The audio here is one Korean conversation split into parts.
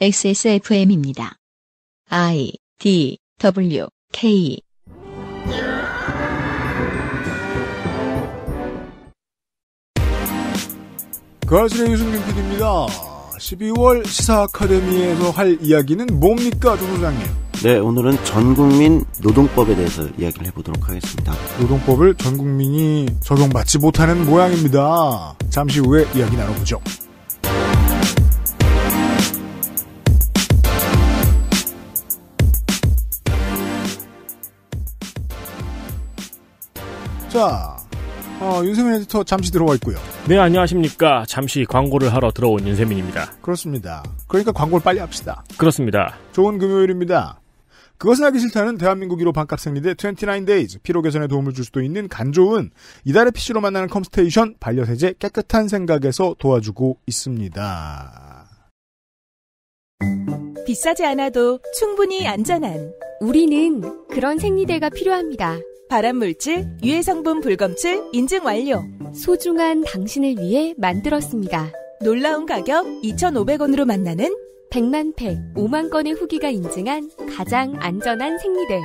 XSFM입니다. I D W K 그아실의 유승균 PD입니다. 12월 시사 아카데미에서 할 이야기는 뭡니까, 조 소장님? 네, 오늘은 전국민 노동법에 대해서 이야기를 해보도록 하겠습니다. 노동법을 전국민이 적용받지 못하는 모양입니다. 잠시 후에 이야기 나눠보죠. 자, 어, 윤세민 에디터 잠시 들어와 있고요. 네, 안녕하십니까. 잠시 광고를 하러 들어온 윤세민입니다. 그렇습니다. 그러니까 광고를 빨리 합시다. 그렇습니다. 좋은 금요일입니다. 그것은 알기 싫다는 대한민국 1호 반값 생리대 29days 피로 개선에 도움을 줄 수도 있는 간 좋은 이달의 PC로 만나는 컴스테이션 반려세제 깨끗한 생각에서 도와주고 있습니다. 비싸지 않아도 충분히 안전한 우리는 그런 생리대가 필요합니다. 발암물질, 유해성분 불검출 인증 완료. 소중한 당신을 위해 만들었습니다. 놀라운 가격 2,500원으로 만나는 100만 팩, 5만 건의 후기가 인증한 가장 안전한 생리대.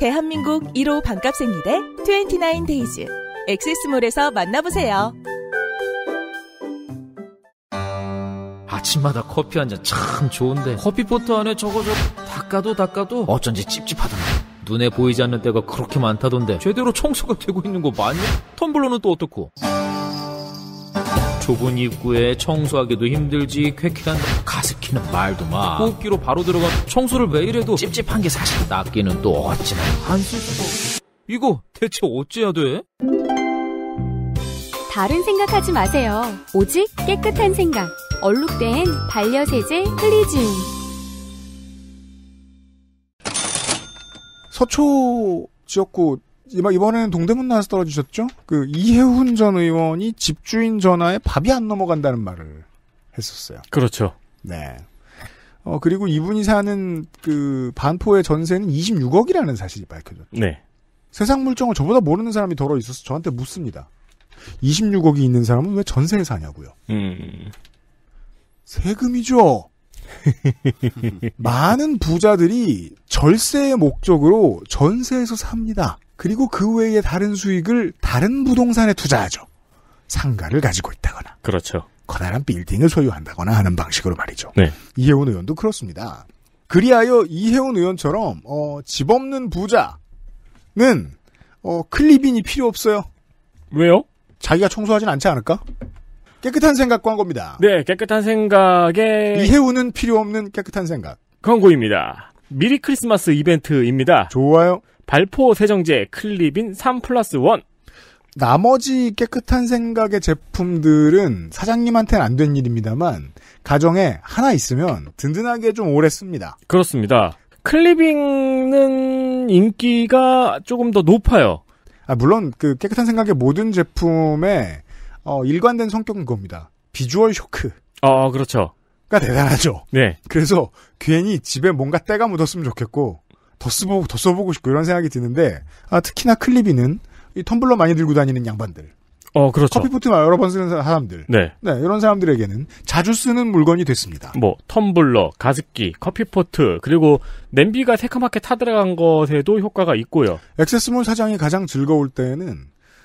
대한민국 1호 반값 생리대 29데이즈. 엑세스몰에서 만나보세요. 아침마다 커피 한 잔 참 좋은데 커피포트 안에 저거 저 닦아도 닦아도 어쩐지 찝찝하더라 눈에 보이지 않는 데가 그렇게 많다던데 제대로 청소가 되고 있는 거 맞냐? 텀블러는 또 어떻고? 좁은 입구에 청소하기도 힘들지 쾌쾌한 가습기는 말도 마 호흡기로 바로 들어가 청소를 왜이래도 찝찝한 게 사실 낫기는 또 어찌나 안쓸 수도 이거 대체 어찌해야 돼? 다른 생각하지 마세요 오직 깨끗한 생각 얼룩된 반려세제 클리즈 서초 지역구 이번에는 동대문 나와서 떨어지셨죠? 그 이해훈 전 의원이 집주인 전화에 밥이 안 넘어간다는 말을 했었어요. 그렇죠. 네. 어 그리고 이분이 사는 그 반포의 전세는 26억이라는 사실이 밝혀졌죠. 네. 세상 물정을 저보다 모르는 사람이 더러 있어서 저한테 묻습니다. 26억이 있는 사람은 왜전세를 사냐고요. 음. 세금이죠. 많은 부자들이 절세의 목적으로 전세에서 삽니다. 그리고 그 외에 다른 수익을 다른 부동산에 투자하죠. 상가를 가지고 있다거나. 그렇죠. 커다란 빌딩을 소유한다거나 하는 방식으로 말이죠. 네. 이혜원 의원도 그렇습니다. 그리하여 이혜원 의원처럼 어, 집 없는 부자는 어, 클리빈이 필요 없어요. 왜요? 자기가 청소하진 않지 않을까? 깨끗한 생각 광고입니다. 네, 깨끗한 생각에 이해우는 필요 없는 깨끗한 생각 광고입니다. 미리 크리스마스 이벤트입니다. 좋아요. 발포 세정제 클립인 3 플러스 1. 나머지 깨끗한 생각의 제품들은 사장님한테는 안 된 일입니다만 가정에 하나 있으면 든든하게 좀 오래 씁니다. 그렇습니다. 클리빙은 인기가 조금 더 높아요. 아, 물론 그 깨끗한 생각의 모든 제품에 어, 일관된 성격인겁니다 비주얼 쇼크. 어, 그렇죠. 가 대단하죠. 네. 그래서 괜히 집에 뭔가 때가 묻었으면 좋겠고 더 써보고 더 써보고 싶고 이런 생각이 드는데 아, 특히나 클립이는이 텀블러 많이 들고 다니는 양반들. 어, 그렇죠. 커피포트 여러 번 쓰는 사람들. 네. 네, 이런 사람들에게는 자주 쓰는 물건이 됐습니다. 뭐, 텀블러, 가습기, 커피포트, 그리고 냄비가 새카맣게 타들어간 것에도 효과가 있고요. 액세스몰 사장이 가장 즐거울 때는 에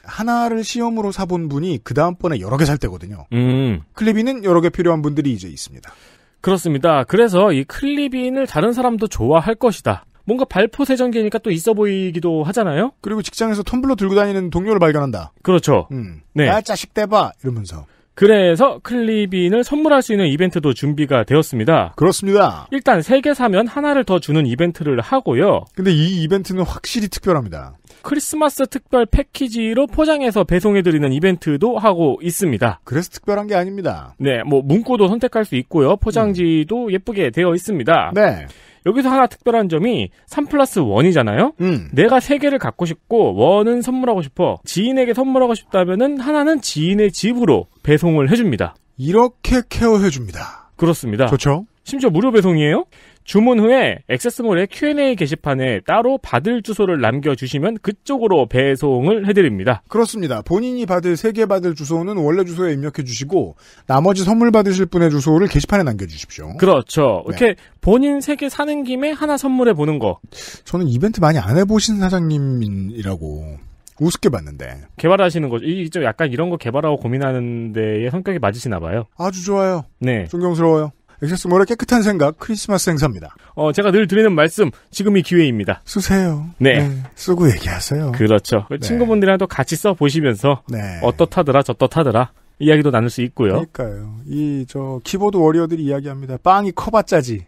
하나를 시험으로 사본 분이 그 다음번에 여러 개 살 때거든요. 음. 클리빈은 여러 개 필요한 분들이 이제 있습니다. 그렇습니다. 그래서 이 클리빈을 다른 사람도 좋아할 것이다. 뭔가 발포 세정기니까 또 있어 보이기도 하잖아요. 그리고 직장에서 텀블러 들고 다니는 동료를 발견한다. 그렇죠. 음. 네. 야 자식 대봐 이러면서. 그래서 클리빈을 선물할 수 있는 이벤트도 준비가 되었습니다. 그렇습니다. 일단 3개 사면 하나를 더 주는 이벤트를 하고요. 근데 이 이벤트는 확실히 특별합니다. 크리스마스 특별 패키지로 포장해서 배송해드리는 이벤트도 하고 있습니다. 그래서 특별한 게 아닙니다. 네, 뭐 문구도 선택할 수 있고요. 포장지도 음. 예쁘게 되어 있습니다. 네. 여기서 하나 특별한 점이 3 플러스 1이잖아요? 음. 내가 세 개를 갖고 싶고, 1은 선물하고 싶어. 지인에게 선물하고 싶다면은 하나는 지인의 집으로 배송을 해줍니다. 이렇게 케어해줍니다. 그렇습니다. 좋죠. 심지어 무료 배송이에요? 주문 후에 액세스몰의 Q&A 게시판에 따로 받을 주소를 남겨주시면 그쪽으로 배송을 해드립니다. 그렇습니다. 본인이 받을 세개 받을 주소는 원래 주소에 입력해 주시고 나머지 선물 받으실 분의 주소를 게시판에 남겨주십시오. 그렇죠. 네. 이렇게 본인 세개 사는 김에 하나 선물해 보는 거. 저는 이벤트 많이 안 해보신 사장님이라고 우습게 봤는데. 개발하시는 거죠. 이, 약간 이런 거 개발하고 고민하는 데에 성격이 맞으시나 봐요. 아주 좋아요. 네. 존경스러워요. 액세스몰의 깨끗한 생각 크리스마스 행사입니다. 어, 제가 늘 드리는 말씀, 지금이 기회입니다. 쓰세요. 네. 네 쓰고 얘기하세요. 그렇죠. 네. 친구분들이랑도 같이 써보시면서, 네. 어떻다더라, 저떻다더라, 이야기도 나눌 수 있고요. 그러니까요. 이, 저, 키보드 워리어들이 이야기합니다. 빵이 커봤자지.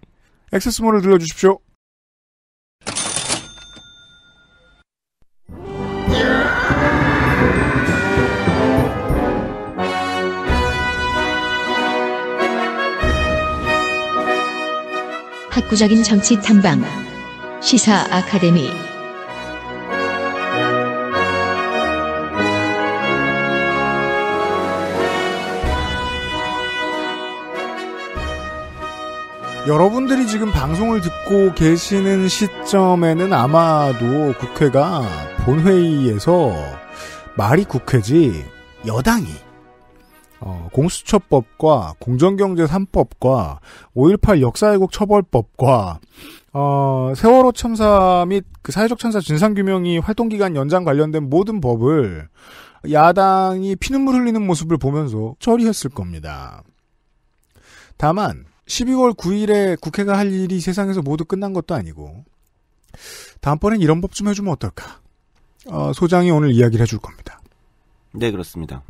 액세스몰을 들려주십시오. 학구적인 정치 탐방 시사 아카데미 여러분들이 지금 방송을 듣고 계시는 시점에는 아마도 국회가 본회의에서 말이 국회지 여당이 어, 공수처법과 공정경제 3법과 5.18 역사왜곡 처벌법과 어, 세월호 참사 및 그 사회적 참사 진상규명이 활동기간 연장 관련된 모든 법을 야당이 피눈물 흘리는 모습을 보면서 처리했을 겁니다. 다만 12월 9일에 국회가 할 일이 세상에서 모두 끝난 것도 아니고 다음번엔 이런 법 좀 해주면 어떨까? 어, 소장이 오늘 이야기를 해줄 겁니다. 네 그렇습니다.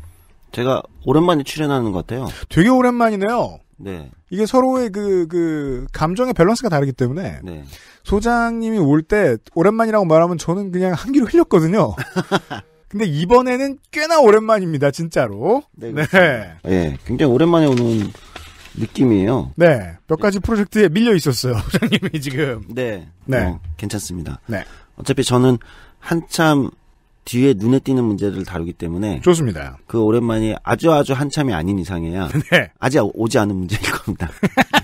제가 오랜만에 출연하는 것 같아요. 되게 오랜만이네요. 네. 이게 서로의 그, 그, 감정의 밸런스가 다르기 때문에. 네. 소장님이 올 때, 오랜만이라고 말하면 저는 그냥 한기로 흘렸거든요. 근데 이번에는 꽤나 오랜만입니다, 진짜로. 네. 네. 네. 굉장히 오랜만에 오는 느낌이에요. 네. 몇 가지 프로젝트에 밀려 있었어요, 소장님이 지금. 네. 네. 어, 괜찮습니다. 네. 어차피 저는 한참 뒤에 눈에 띄는 문제를 다루기 때문에 좋습니다. 그 오랜만이 아주 아주 한참이 아닌 이상이야. 네. 아직 오지 않은 문제일 겁니다.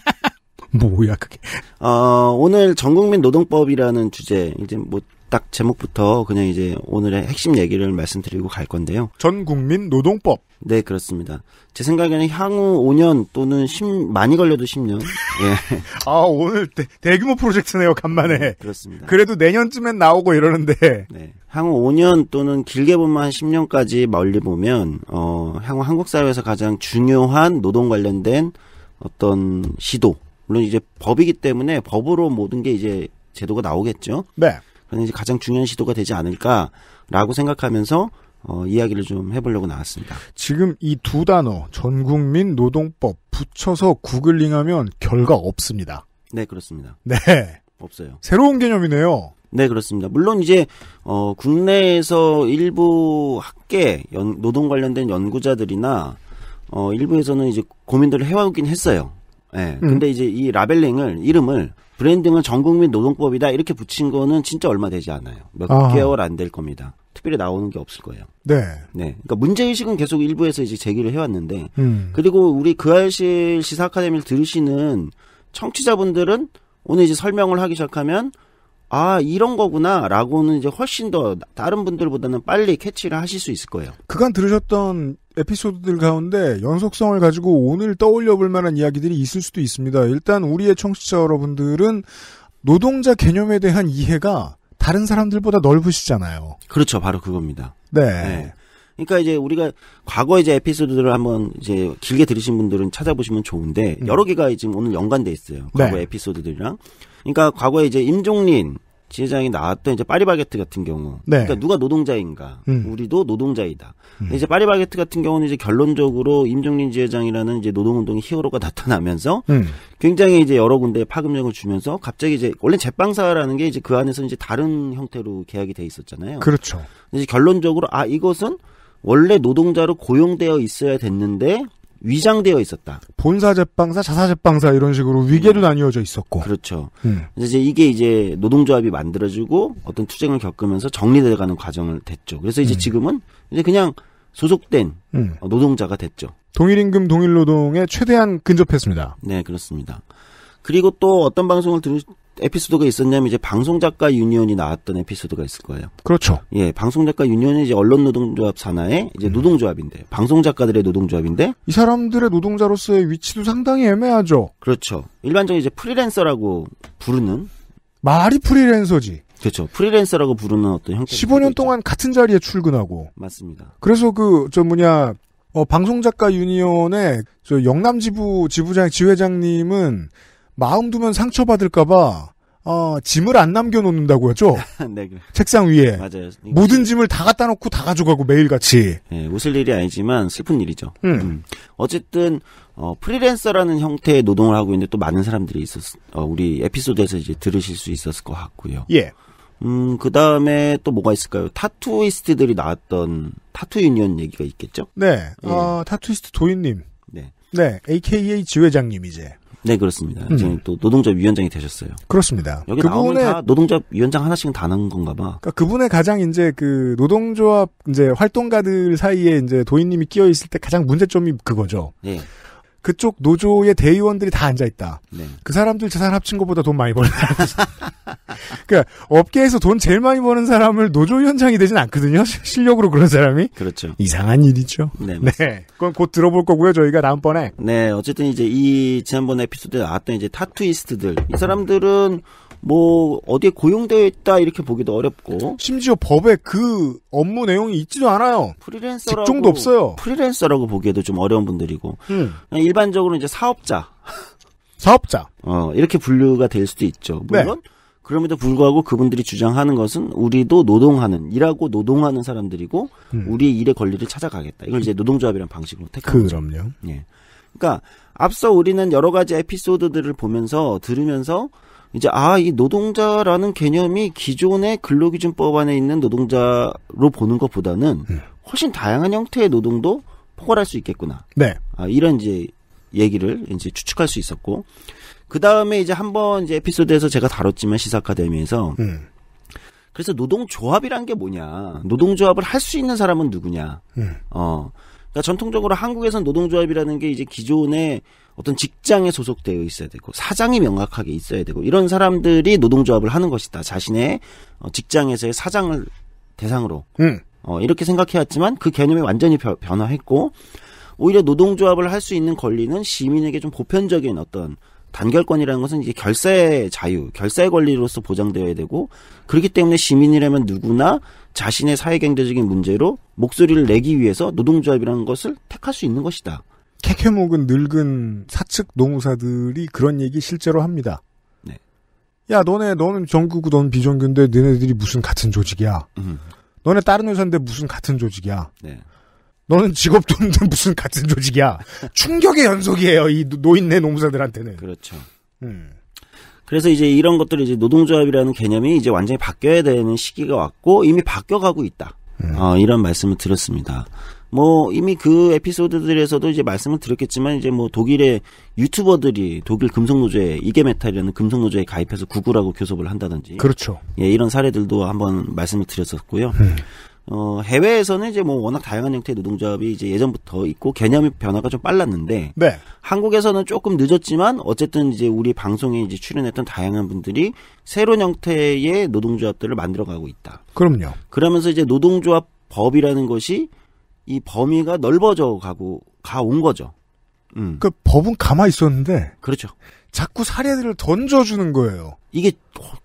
뭐야 그게? 어, 오늘 전국민 노동법이라는 주제 이제 뭐 딱 제목부터 그냥 이제 오늘의 핵심 얘기를 말씀드리고 갈 건데요. 전국민 노동법. 네 그렇습니다. 제 생각에는 향후 5년 또는 10 많이 걸려도 10년. 예. 아 오늘 대, 규모 프로젝트네요 간만에. 그렇습니다. 그래도 내년쯤엔 나오고 이러는데. 네. 향후 5년 또는 길게 보면 한 10년까지 멀리 보면 어 향후 한국 사회에서 가장 중요한 노동 관련된 어떤 시도 물론 이제 법이기 때문에 법으로 모든 게 이제 제도가 나오겠죠. 네. 그런 이제 가장 중요한 시도가 되지 않을까라고 생각하면서 어, 이야기를 좀 해보려고 나왔습니다. 지금 이 두 단어 전국민 노동법 붙여서 구글링하면 결과 없습니다. 네 그렇습니다. 네 없어요. 새로운 개념이네요. 네, 그렇습니다. 물론 이제 어, 국내에서 일부 학계 연, 노동 관련된 연구자들이나 어, 일부에서는 이제 고민들을 해오긴 했어요. 예. 네, 음. 근데 이제 이 라벨링을 이름을 브랜딩은 전국민 노동법이다 이렇게 붙인 거는 진짜 얼마 되지 않아요. 몇 아하. 개월 안 될 겁니다. 특별히 나오는 게 없을 거예요. 네. 네. 그러니까 문제 의식은 계속 일부에서 이제 제기를 해왔는데, 음. 그리고 우리 그알실 시사 아카데미를 들으시는 청취자분들은 오늘 이제 설명을 하기 시작하면 아 이런 거구나라고는 이제 훨씬 더 다른 분들보다는 빨리 캐치를 하실 수 있을 거예요. 그간 들으셨던 에피소드들 가운데 연속성을 가지고 오늘 떠올려 볼 만한 이야기들이 있을 수도 있습니다. 일단 우리의 청취자 여러분들은 노동자 개념에 대한 이해가 다른 사람들보다 넓으시잖아요. 그렇죠, 바로 그겁니다. 네. 네. 그러니까 이제 우리가 과거 이제 에피소드들을 한번 이제 길게 들으신 분들은 찾아보시면 좋은데 음. 여러 개가 지금 오늘 연관돼 있어요. 과거 네. 에피소드들이랑 그러니까 과거에 이제 임종린 지회장이 나왔던 이제 파리바게트 같은 경우, 네. 그러니까 누가 노동자인가, 음. 우리도 노동자이다. 음. 이제 파리바게트 같은 경우는 이제 결론적으로 임종린 지회장이라는 이제 노동운동의 히어로가 나타나면서 음. 굉장히 이제 여러 군데 파급력을 주면서 갑자기 이제 원래 제빵사라는 게 이제 그 안에서 이제 다른 형태로 계약이 돼 있었잖아요. 그렇죠. 이제 결론적으로 아 이것은 원래 노동자로 고용되어 있어야 됐는데 위장되어 있었다. 본사 제빵사, 자사 제빵사 이런 식으로 위계로 음. 나뉘어져 있었고. 그렇죠. 음. 이제 이게 이제 노동조합이 만들어지고 어떤 투쟁을 겪으면서 정리되어가는 과정을 됐죠. 그래서 이제 음. 지금은 이제 그냥 소속된 음. 어, 노동자가 됐죠. 동일임금 동일노동에 최대한 근접했습니다. 네, 그렇습니다. 그리고 또 어떤 방송을 들으, 에피소드가 있었냐면 이제 방송작가 유니온이 나왔던 에피소드가 있을 거예요. 그렇죠. 예, 방송작가 유니온이 이제 언론 노동조합 산하의 이제 음. 노동조합인데 방송작가들의 노동조합인데 이 사람들의 노동자로서의 위치도 상당히 애매하죠. 그렇죠. 일반적으로 이제 프리랜서라고 부르는 말이 프리랜서지. 그렇죠. 프리랜서라고 부르는 어떤 형태. 15년 동안 같은 자리에 출근하고. 맞습니다. 그래서 그 저 뭐냐 어, 방송작가 유니온의 저 영남 지부 지부장 지회장님은 마음 두면 상처받을까봐 어, 짐을 안 남겨놓는다고 하죠 네, 그래. 책상 위에. 맞아요. 모든 짐을 다 갖다 놓고 다 가져가고 매일같이. 네, 웃을 일이 아니지만 슬픈 일이죠. 음. 음. 어쨌든, 어, 프리랜서라는 형태의 노동을 하고 있는데 또 많은 사람들이 있었, 어, 우리 에피소드에서 이제 들으실 수 있었을 것 같고요. 예. 음, 그 다음에 또 뭐가 있을까요? 타투이스트들이 나왔던 타투 유니언 얘기가 있겠죠? 네, 예. 어, 타투이스트 도인님. 네. 네, AKA 지회장님 이제. 네 그렇습니다. 음. 지금 또 노동자 위원장이 되셨어요. 그렇습니다. 여기 그분의 다 노동자 위원장 하나씩은 다 나온 건가봐. 그러니까 그분의 가장 이제 그 노동조합 이제 활동가들 사이에 이제 도인님이 끼어 있을 때 가장 문제점이 그거죠. 네. 그쪽 노조의 대의원들이 다 앉아 있다. 네. 그 사람들 재산 합친 것보다 돈 많이 버는 사람. 그러니까 업계에서 돈 제일 많이 버는 사람을 노조위원장이 되진 않거든요. 실력으로 그런 사람이. 그렇죠. 이상한 일이죠. 네. 네. 그건 곧 들어볼 거고요. 저희가 다음번에. 네. 어쨌든 이제 이 지난번 에피소드에 나왔던 이제 타투이스트들 이 사람들은 뭐 어디에 고용되어 있다 이렇게 보기도 어렵고 심지어 법에 그 업무 내용이 있지도 않아요. 프리랜서라고 직종도 없어요. 프리랜서라고 보기에도 좀 어려운 분들이고 음. 일반적으로 이제 사업자 사업자 어 이렇게 분류가 될 수도 있죠. 물론 네. 그럼에도 불구하고 그분들이 주장하는 것은 우리도 노동하는 일하고 노동하는 사람들이고 음. 우리의 일의 권리를 찾아가겠다. 이걸 이제 노동조합이란 방식으로 택한 거죠. 그럼요. 예. 그러니까 앞서 우리는 여러 가지 에피소드들을 보면서 들으면서 이제 아 이 노동자라는 개념이 기존의 근로기준법 안에 있는 노동자로 보는 것보다는 음. 훨씬 다양한 형태의 노동도 포괄할 수 있겠구나. 네. 아, 이런 이제 얘기를 이제 추측할 수 있었고 그 다음에 이제 한번 이제 에피소드에서 제가 다뤘지만 시사카데미에서 음. 그래서 노동조합이란 게 뭐냐 노동조합을 할 수 있는 사람은 누구냐 음. 어 그러니까 전통적으로 한국에선 노동조합이라는 게 이제 기존의 어떤 직장에 소속되어 있어야 되고 사장이 명확하게 있어야 되고 이런 사람들이 노동조합을 하는 것이다. 자신의 어, 직장에서의 사장을 대상으로 음. 어, 이렇게 생각해왔지만 그 개념이 완전히 변화했고 오히려 노동조합을 할 수 있는 권리는 시민에게 좀 보편적인 어떤 단결권이라는 것은 이제 결사의 자유, 결사의 권리로서 보장되어야 되고 그렇기 때문에 시민이라면 누구나 자신의 사회 경제적인 문제로 목소리를 내기 위해서 노동조합이라는 것을 택할 수 있는 것이다. 캐캐묵은 늙은 사측 농사들이 그런 얘기 실제로 합니다. 네. 야, 너네, 너는 정규고 너는 비정규인데 너네들이 무슨 같은 조직이야. 음. 너네 다른 회사인데 무슨 같은 조직이야. 네. 너는 직업도 없는데 무슨 같은 조직이야. 충격의 연속이에요. 이 노인네 농사들한테는 그렇죠. 음. 그래서 이제 이런 것들이 이제 노동조합이라는 개념이 이제 완전히 바뀌어야 되는 시기가 왔고 이미 바뀌어가고 있다. 음. 어, 이런 말씀을 드렸습니다. 뭐 이미 그 에피소드들에서도 이제 말씀을 드렸겠지만 이제 뭐 독일의 유튜버들이 독일 금속노조에 이게메탈이라는 금속노조에 가입해서 구구라고 교섭을 한다든지 그렇죠. 예, 이런 사례들도 한번 말씀을 드렸었고요. 음. 어, 해외에서는 이제 뭐 워낙 다양한 형태의 노동조합이 이제 예전부터 있고 개념의 변화가 좀 빨랐는데 네. 한국에서는 조금 늦었지만 어쨌든 이제 우리 방송에 이제 출연했던 다양한 분들이 새로운 형태의 노동조합들을 만들어가고 있다. 그럼요. 그러면서 이제 노동조합 법이라는 것이 이 범위가 넓어져 가고 가온 거죠. 음. 그 법은 가만히 있었는데 그렇죠. 자꾸 사례들을 던져주는 거예요. 이게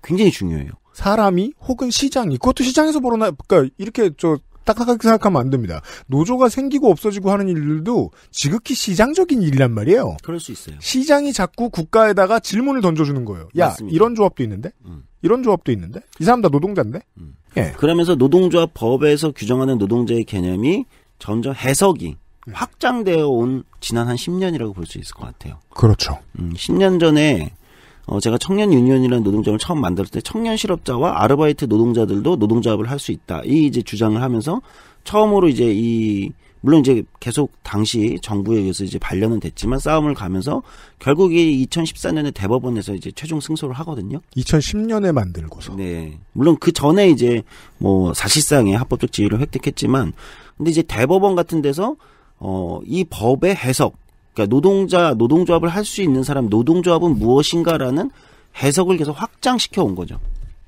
굉장히 중요해요. 사람이 혹은 시장이 그것도 시장에서 벌어나 그러니까 이렇게 저 딱딱하게 생각하면 안 됩니다. 노조가 생기고 없어지고 하는 일들도 지극히 시장적인 일이란 말이에요. 그럴 수 있어요. 시장이 자꾸 국가에다가 질문을 던져주는 거예요. 야 맞습니다. 이런 조합도 있는데, 음. 이런 조합도 있는데, 이 사람 다 노동자인데. 음. 예. 그러면서 노동조합법에서 규정하는 노동자의 개념이 점점 해석이 음. 확장되어 온 지난 한 10년이라고 볼 수 있을 것 같아요. 그렇죠. 음, 10년 전에 어, 제가 청년 유니언이라는 노동조합을 처음 만들 었을때 청년 실업자와 아르바이트 노동자들도 노동조합을 할 수 있다. 이 이제 주장을 하면서 처음으로 이제 이 물론 이제 계속 당시 정부에 의해서 이제 반려는 됐지만 싸움을 가면서 결국에 2014년에 대법원에서 이제 최종 승소를 하거든요. 2010년에 만들고서. 네. 물론 그 전에 이제 뭐 사실상의 합법적 지위를 획득했지만 근데 이제 대법원 같은 데서 어, 이 법의 해석, 그러니까 노동자 노동조합을 할 수 있는 사람 노동조합은 무엇인가라는 해석을 계속 확장시켜 온 거죠.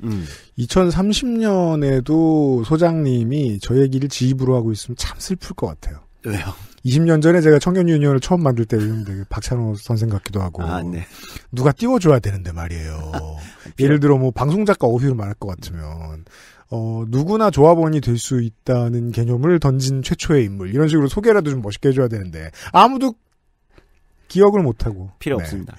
음. 2030년에도 소장님이 저 얘기를 지입으로 하고 있으면 참 슬플 것 같아요. 왜요? 20년 전에 제가 청년 유니언을 처음 만들 때 되게 박찬호 선생 같기도 하고 아, 네. 누가 띄워줘야 되는데 말이에요. 아, 예를 들어 뭐 방송 작가 어휘로 말할 것 같으면 어, 누구나 조합원이 될 수 있다는 개념을 던진 최초의 인물. 이런 식으로 소개라도 좀 멋있게 해줘야 되는데 아무도 기억을 못하고 필요 네. 없습니다.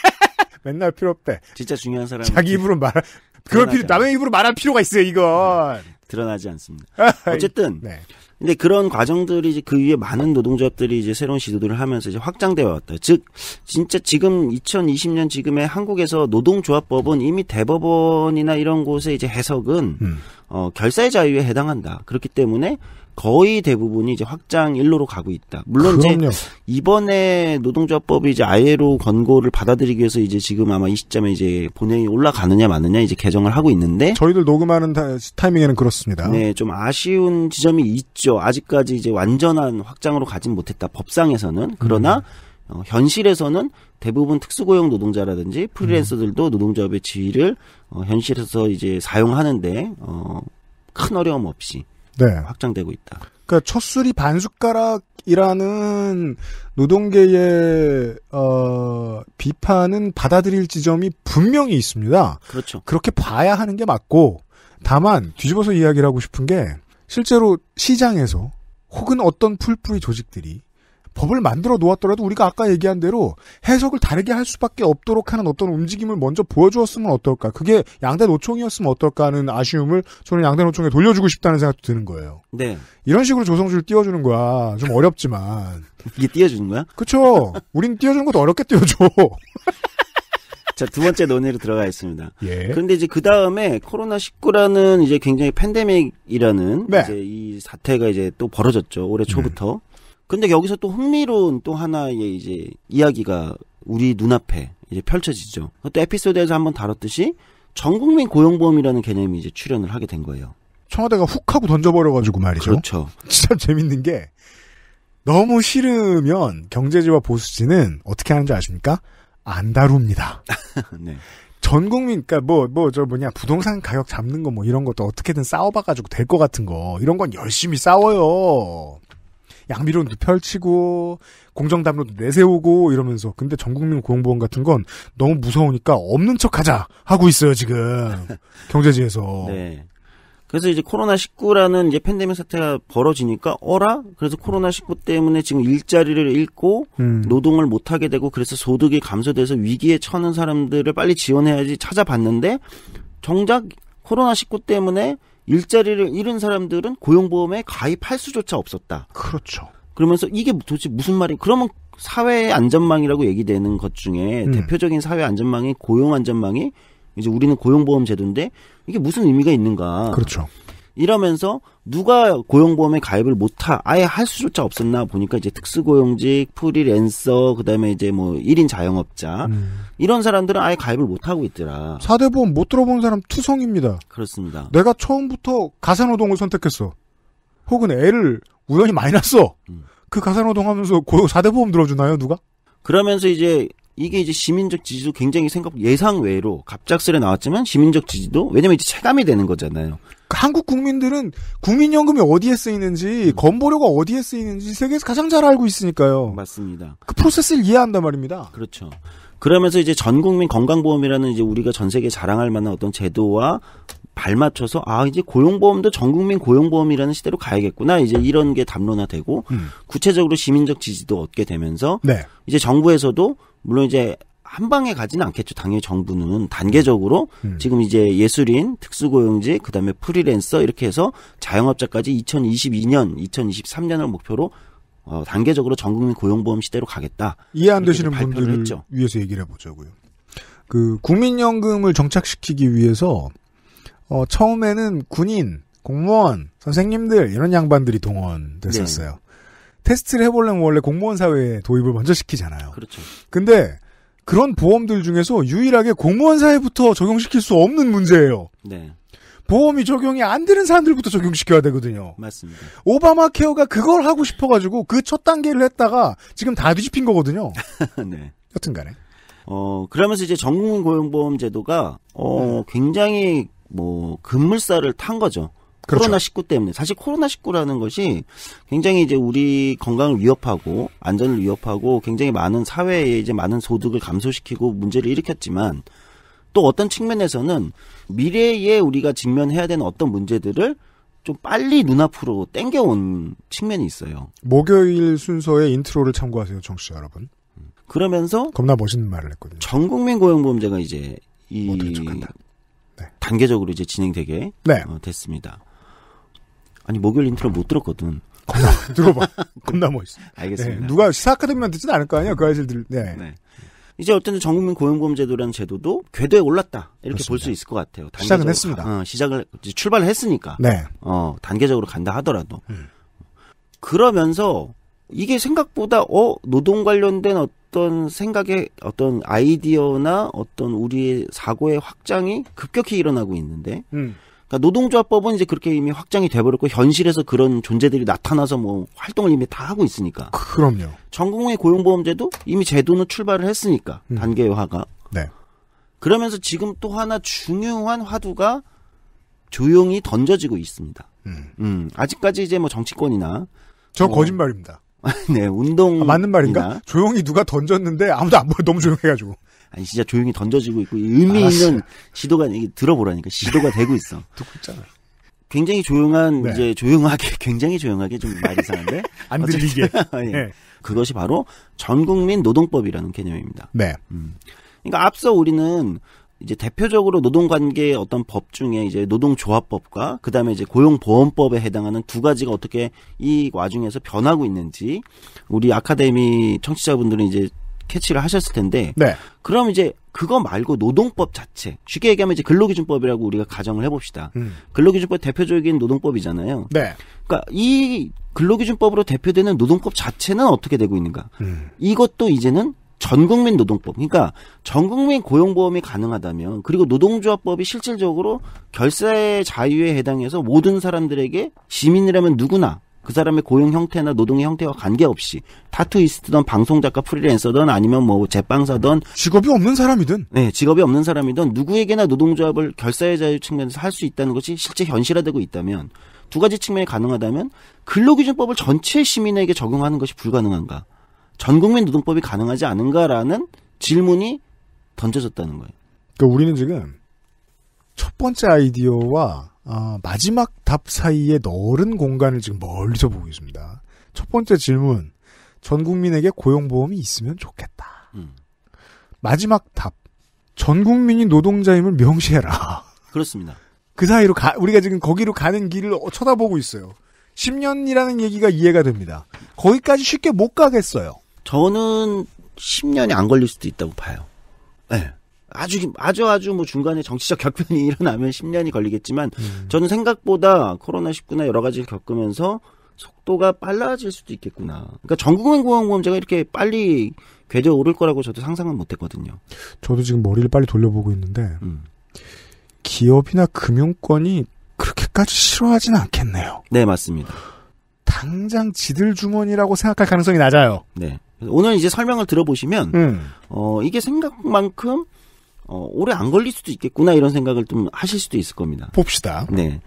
맨날 필요 없대. 진짜 중요한 사람 자기 입으로 말그걸 필요 남의 입으로 말할 필요가 있어요. 이건 드러나지 않습니다. 어쨌든 네. 근데 그런 과정들이 이제 그 위에 많은 노동조합들이 이제 새로운 시도들을 하면서 이제 확장되어 왔다. 즉, 진짜 지금 2020년 지금의 한국에서 노동조합법은 이미 대법원이나 이런 곳의 이제 해석은, 음. 어, 결사의 자유에 해당한다. 그렇기 때문에 거의 대부분이 이제 확장 일로로 가고 있다. 물론 그럼요. 이제 이번에 노동조합법이 이제 ILO 권고를 받아들이기 위해서 이제 지금 아마 이 시점에 이제 본회의 올라가느냐 마느냐 이제 개정을 하고 있는데 저희들 녹음하는 타이밍에는 그렇습니다. 네, 좀 아쉬운 지점이 있죠. 아직까지 이제 완전한 확장으로 가진 못했다. 법상에서는 그러나 음. 어, 현실에서는 대부분 특수고용 노동자라든지 프리랜서들도 음. 노동조합의 지위를 어, 현실에서 이제 사용하는데 어, 큰 어려움 없이 네. 확장되고 있다. 그러니까 첫 술이 반 숟가락이라는 노동계의 어, 비판은 받아들일 지점이 분명히 있습니다. 그렇죠. 그렇게 봐야 하는 게 맞고 다만 뒤집어서 이야기를 하고 싶은 게 실제로 시장에서 혹은 어떤 풀뿌리 조직들이 법을 만들어 놓았더라도 우리가 아까 얘기한 대로 해석을 다르게 할 수밖에 없도록 하는 어떤 움직임을 먼저 보여주었으면 어떨까. 그게 양대 노총이었으면 어떨까 하는 아쉬움을 저는 양대 노총에 돌려주고 싶다는 생각도 드는 거예요. 네. 이런 식으로 조성주를 띄워주는 거야. 좀 어렵지만. 이게 띄워주는 거야? 그쵸. 우린 띄워주는 것도 어렵게 띄워줘. 자, 두 번째 논의로 들어가 있습니다. 예. 그런데 이제 그 다음에 코로나19라는 이제 굉장히 팬데믹이라는 네. 이제 이 사태가 이제 또 벌어졌죠. 올해 초부터. 음. 근데 여기서 또 흥미로운 또 하나의 이제 이야기가 우리 눈앞에 이제 펼쳐지죠. 또 에피소드에서 한번 다뤘듯이 전국민 고용보험이라는 개념이 이제 출연을 하게 된 거예요. 청와대가 훅 하고 던져버려가지고 말이죠. 그렇죠. 진짜 재밌는 게 너무 싫으면 경제지와 보수지는 어떻게 하는지 아십니까? 안 다룹니다. 네. 전 국민, 그니까 뭐, 뭐, 저 뭐냐, 부동산 가격 잡는 거 뭐 이런 것도 어떻게든 싸워봐가지고 될 것 같은 거, 이런 건 열심히 싸워요. 양미론도 펼치고 공정담론도 내세우고 이러면서 근데 전국민 고용보험 같은 건 너무 무서우니까 없는 척하자 하고 있어요 지금 경제지에서. 네. 그래서 이제 코로나19라는 이제 팬데믹 사태가 벌어지니까 어라? 그래서 코로나19 때문에 지금 일자리를 잃고 음. 노동을 못 하게 되고 그래서 소득이 감소돼서 위기에 처하는 사람들을 빨리 지원해야지 찾아봤는데 정작 코로나19 때문에 일자리를 잃은 사람들은 고용보험에 가입할 수조차 없었다. 그렇죠. 그러면서 이게 도대체 무슨 말이 그러면 사회 안전망이라고 얘기되는 것 중에 음. 대표적인 사회 안전망이 고용 안전망이 이제 우리는 고용보험 제도인데 이게 무슨 의미가 있는가? 그렇죠. 이러면서 누가 고용보험에 가입을 못하 아예 할 수조차 없었나 보니까 이제 특수고용직, 프리랜서, 그다음에 이제 뭐일인 자영업자 음. 이런 사람들은 아예 가입을 못 하고 있더라. 사대 보험 못 들어본 사람 투성입니다. 그렇습니다. 내가 처음부터 가사노동을 선택했어. 혹은 애를 우연히 많이 났어. 음. 그 가사노동하면서 고용 사대 보험 들어주나요 누가? 그러면서 이제 이게 이제 시민적 지지도 굉장히 생각 예상 외로 갑작스레 나왔지만 시민적 지지도 왜냐면 이제 체감이 되는 거잖아요. 한국 국민들은 국민연금이 어디에 쓰이는지 음. 건보료가 어디에 쓰이는지 세계에서 가장 잘 알고 있으니까요. 맞습니다. 그 프로세스를 이해한단 말입니다. 그렇죠. 그러면서 이제 전 국민 건강보험이라는 이제 우리가 전 세계 자랑할 만한 어떤 제도와 발맞춰서 아 이제 고용보험도 전 국민 고용보험이라는 시대로 가야겠구나 이제 이런 게 담론화되고 음. 구체적으로 시민적 지지도 얻게 되면서 네. 이제 정부에서도 물론 이제 한 방에 가지는 않겠죠. 당연히 정부는 단계적으로 음. 지금 이제 예술인, 특수고용직, 그다음에 프리랜서 이렇게 해서 자영업자까지 2022년, 2023년을 목표로 어, 단계적으로 전국민 고용보험 시대로 가겠다. 이해 안 되시는 분들을 했죠. 위해서 얘기를 해보자고요. 그 국민연금을 정착시키기 위해서 어, 처음에는 군인, 공무원, 선생님들 이런 양반들이 동원됐었어요. 네. 테스트를 해보려면 원래 공무원 사회에 도입을 먼저 시키잖아요. 그렇죠. 근데 그런 보험들 중에서 유일하게 공무원 사회부터 적용시킬 수 없는 문제예요. 네. 보험이 적용이 안 되는 사람들부터 적용시켜야 되거든요. 맞습니다. 오바마 케어가 그걸 하고 싶어가지고 그 첫 단계를 했다가 지금 다 뒤집힌 거거든요. 네. 여튼간에. 어, 그러면서 이제 전국민 고용보험 제도가, 어, 네. 굉장히 뭐, 급물살을 탄 거죠. 그렇죠. 코로나19 때문에 사실 코로나19라는 것이 굉장히 이제 우리 건강을 위협하고 안전을 위협하고 굉장히 많은 사회에 이제 많은 소득을 감소시키고 문제를 일으켰지만 또 어떤 측면에서는 미래에 우리가 직면해야 되는 어떤 문제들을 좀 빨리 눈앞으로 땡겨온 측면이 있어요. 목요일 순서의 인트로를 참고하세요, 정씨 여러분. 그러면서 겁나 멋있는 말을 했거든요. 전 국민 고용보험제가 이제 이 네. 단계적으로 이제 진행되게 네. 어, 됐습니다. 아니 목요일 인트로 못 들었거든. 겁나 들어봐. 겁나 멋있어. 알겠습니다. 네, 누가 시사 아카데미만 듣진 않을 거 아니야 그 아이들들. 네. 네. 이제 어쨌든 전국민 고용보험제도라는 제도도 궤도에 올랐다 이렇게 볼 수 있을 것 같아요. 시작은 했습니다. 어, 시작을 출발을 했으니까. 네. 어 단계적으로 간다 하더라도 음. 그러면서 이게 생각보다 어 노동 관련된 어떤 생각의 어떤 아이디어나 어떤 우리의 사고의 확장이 급격히 일어나고 있는데. 음. 그러니까 노동조합법은 이제 그렇게 이미 확장이 돼버렸고 현실에서 그런 존재들이 나타나서 뭐 활동을 이미 다 하고 있으니까. 그럼요. 전공의 고용보험제도 이미 제도는 출발을 했으니까 음. 단계화가. 네. 그러면서 지금 또 하나 중요한 화두가 조용히 던져지고 있습니다. 음. 음 아직까지 이제 뭐 정치권이나 저 어, 거짓말입니다. 네 운동 아, 맞는 말인가? 조용히 누가 던졌는데 아무도 안 보여 너무 조용해가지고. 아니 진짜 조용히 던져지고 있고 의미 있는 시도가 이게 들어보라니까 시도가 되고 있어. 듣고 있잖아. 굉장히 조용한 네. 이제 조용하게 굉장히 조용하게 좀 말이 이상한데 안 들리게 예. 네. 그것이 바로 전국민 노동법이라는 개념입니다. 네. 음. 그러니까 앞서 우리는 이제 대표적으로 노동관계 어떤 법 중에 이제 노동조합법과 그다음에 이제 고용보험법에 해당하는 두 가지가 어떻게 이 와중에서 변하고 있는지 우리 아카데미 청취자분들은 이제 캐치를 하셨을 텐데 네. 그럼 이제 그거 말고 노동법 자체 쉽게 얘기하면 이제 근로기준법이라고 우리가 가정을 해봅시다. 음. 근로기준법 대표적인 노동법이잖아요. 네. 그러니까 이 근로기준법으로 대표되는 노동법 자체는 어떻게 되고 있는가? 음. 이것도 이제는 전국민 노동법. 그러니까 전국민 고용보험이 가능하다면 그리고 노동조합법이 실질적으로 결사의 자유에 해당해서 모든 사람들에게 시민이라면 누구나 그 사람의 고용 형태나 노동의 형태와 관계없이 타투이스트든 방송작가 프리랜서든 아니면 뭐 제빵사든 직업이 없는 사람이든 네 직업이 없는 사람이든 누구에게나 노동조합을 결사의 자유 측면에서 할 수 있다는 것이 실제 현실화되고 있다면 두 가지 측면이 가능하다면 근로기준법을 전체 시민에게 적용하는 것이 불가능한가 전국민 노동법이 가능하지 않은가라는 질문이 던져졌다는 거예요. 그러니까 우리는 지금 첫 번째 아이디어와 어, 마지막 답 사이에 넓은 공간을 지금 멀리서 보고 있습니다. 첫 번째 질문. 전 국민에게 고용보험이 있으면 좋겠다. 음. 마지막 답. 전 국민이 노동자임을 명시해라. 그렇습니다. 그 사이로 가, 우리가 지금 거기로 가는 길을 쳐다보고 있어요. 10년이라는 얘기가 이해가 됩니다. 거기까지 쉽게 못 가겠어요. 저는 10년이 안 걸릴 수도 있다고 봐요. 네. 아주 아주 아주 뭐 중간에 정치적 격변이 일어나면 10년이 걸리겠지만 음. 저는 생각보다 코로나 19나 여러 가지를 겪으면서 속도가 빨라질 수도 있겠구나. 그러니까 전국민 공항범죄가 이렇게 빨리 궤도 오를 거라고 저도 상상은 못했거든요. 저도 지금 머리를 빨리 돌려보고 있는데 음. 기업이나 금융권이 그렇게까지 싫어하지는 않겠네요. 네 맞습니다. 당장 지들 주머니라고 생각할 가능성이 낮아요. 네. 오늘 이제 설명을 들어보시면 음. 어 이게 생각만큼 어, 오래 안 걸릴 수도 있겠구나 이런 생각을 좀 하실 수도 있을 겁니다. 봅시다. 네.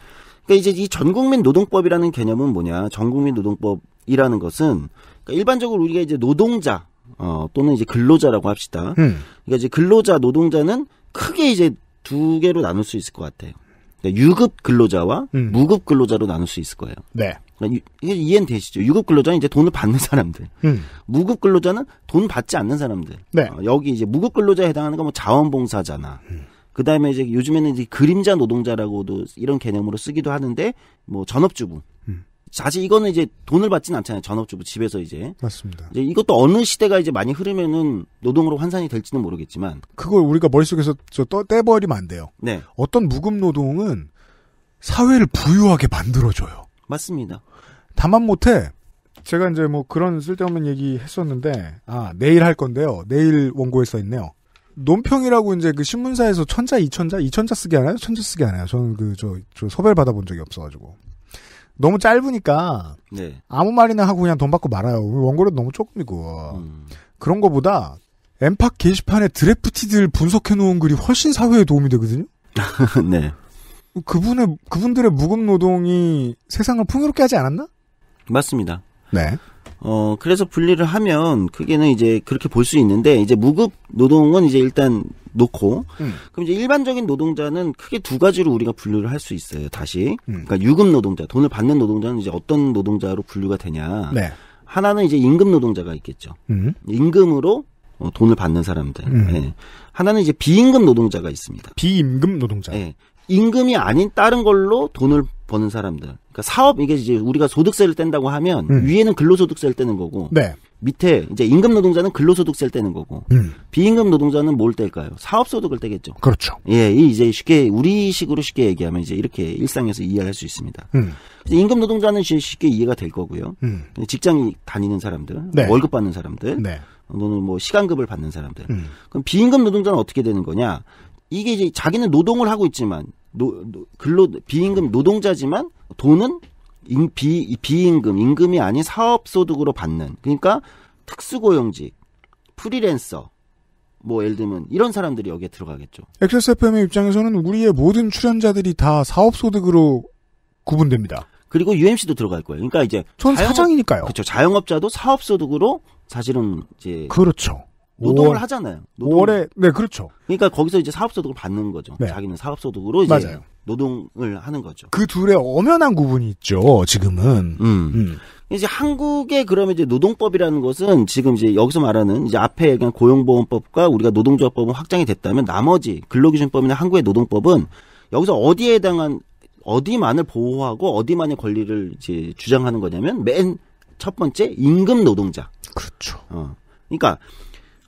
그러니까 이제 이 전국민 노동법이라는 개념은 뭐냐? 전국민 노동법이라는 것은 그러니까 일반적으로 우리가 이제 노동자 어, 또는 이제 근로자라고 합시다. 음. 그러니까 이제 근로자, 노동자는 크게 이제 두 개로 나눌 수 있을 것 같아요. 그러니까 유급 근로자와 음. 무급 근로자로 나눌 수 있을 거예요. 네. 이해는 되시죠? 유급 근로자는 이제 돈을 받는 사람들, 음. 무급 근로자는 돈 받지 않는 사람들. 네. 어, 여기 이제 무급 근로자에 해당하는 건뭐 자원봉사자나 음. 그 다음에 이제 요즘에는 이제 그림자 노동자라고도 이런 개념으로 쓰기도 하는데 뭐 전업주부. 음. 사실 이거는 이제 돈을 받지는 않잖아요. 전업주부 집에서 이제. 맞습니다. 이제 이것도 어느 시대가 이제 많이 흐르면은 노동으로 환산이 될지는 모르겠지만. 그걸 우리가 머릿속에서 저 떠, 떼버리면 안 돼요. 네. 어떤 무급 노동은 사회를 부유하게 만들어줘요. 맞습니다. 다만 못해 제가 이제 뭐 그런 쓸데없는 얘기 했었는데 아 내일 할 건데요. 내일 원고에 써 있네요. 논평이라고 이제 그 신문사에서 천자 이천자 이천자 쓰기 하나요? 천자 쓰기 하나요? 저는 그 저 저 소별 받아본 적이 없어가지고 너무 짧으니까 네. 아무 말이나 하고 그냥 돈 받고 말아요. 원고료 너무 조금이고 음. 그런 거보다 엠팍 게시판에 드래프티들 분석해 놓은 글이 훨씬 사회에 도움이 되거든요. 네. 그분의 그분들의 무급 노동이 세상을 풍요롭게 하지 않았나? 맞습니다. 네. 어 그래서 분리를 하면 크게는 이제 그렇게 볼 수 있는데 이제 무급 노동은 이제 일단 놓고 음. 그럼 이제 일반적인 노동자는 크게 두 가지로 우리가 분류를 할 수 있어요. 다시 음. 그러니까 유급 노동자 돈을 받는 노동자는 이제 어떤 노동자로 분류가 되냐? 네. 하나는 이제 임금 노동자가 있겠죠. 음. 임금으로 어, 돈을 받는 사람들. 음. 네. 하나는 이제 비임금 노동자가 있습니다. 비임금 노동자. 네. 임금이 아닌 다른 걸로 돈을 버는 사람들. 그러니까 사업 이게 이제 우리가 소득세를 뗀다고 하면 음. 위에는 근로소득세를 떼는 거고 네. 밑에 이제 임금 노동자는 근로소득세를 떼는 거고 음. 비임금 노동자는 뭘 뗄까요? 사업소득을 떼겠죠. 그렇죠. 예, 이제 쉽게 우리식으로 쉽게 얘기하면 이제 이렇게 일상에서 이해할 수 있습니다. 음. 임금 노동자는 쉽게 이해가 될 거고요. 음. 직장 다니는 사람들, 네. 월급 받는 사람들, 네. 또는 뭐 시간급을 받는 사람들. 음. 그럼 비임금 노동자는 어떻게 되는 거냐? 이게 이제 자기는 노동을 하고 있지만 노, 노, 근로 비임금 노동자지만 돈은 인, 비, 비임금 임금이 아닌 사업소득으로 받는 그러니까 특수고용직 프리랜서 뭐 예를 들면 이런 사람들이 여기에 들어가겠죠. XSFM의 입장에서는 우리의 모든 출연자들이 다 사업소득으로 구분됩니다. 그리고 UMC도 들어갈 거예요. 그러니까 이제 전 사장이니까요. 그렇죠. 자영업자도 사업소득으로 사실은 이제 그렇죠. 노동을 5월, 하잖아요. 노동 5월에 네 그렇죠. 그러니까 거기서 이제 사업소득을 받는 거죠. 네. 자기는 사업소득으로 이제 맞아요. 노동을 하는 거죠. 그 둘의 엄연한 구분이 있죠. 지금은 음. 음. 이제 한국의 그러면 이제 노동법이라는 것은 지금 이제 여기서 말하는 이제 앞에 그냥 고용보험법과 우리가 노동조합법은 확장이 됐다면 나머지 근로기준법이나 한국의 노동법은 여기서 어디에 해당한 어디만을 보호하고 어디만의 권리를 이제 주장하는 거냐면 맨 첫 번째 임금 노동자. 그렇죠. 어. 그러니까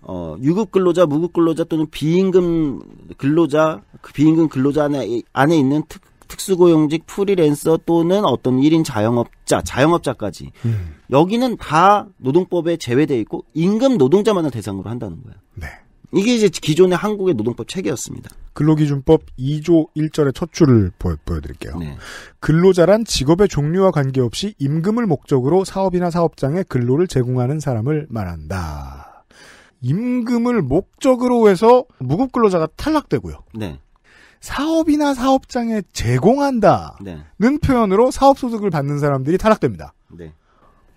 어, 유급 근로자, 무급 근로자 또는 비임금 근로자, 그 비임금 근로자 안에, 안에 있는 특, 특수고용직, 프리랜서 또는 어떤 1인 자영업자, 자영업자까지. 음. 여기는 다 노동법에 제외되어 있고 임금 노동자만을 대상으로 한다는 거예요. 네. 이게 이제 기존의 한국의 노동법 체계였습니다. 근로기준법 2조 1절의 첫 줄을 보여, 드릴게요 네. 근로자란 직업의 종류와 관계없이 임금을 목적으로 사업이나 사업장에 근로를 제공하는 사람을 말한다. 임금을 목적으로 해서 무급근로자가 탈락되고요. 네. 사업이나 사업장에 제공한다는 네. 표현으로 사업소득을 받는 사람들이 탈락됩니다. 네.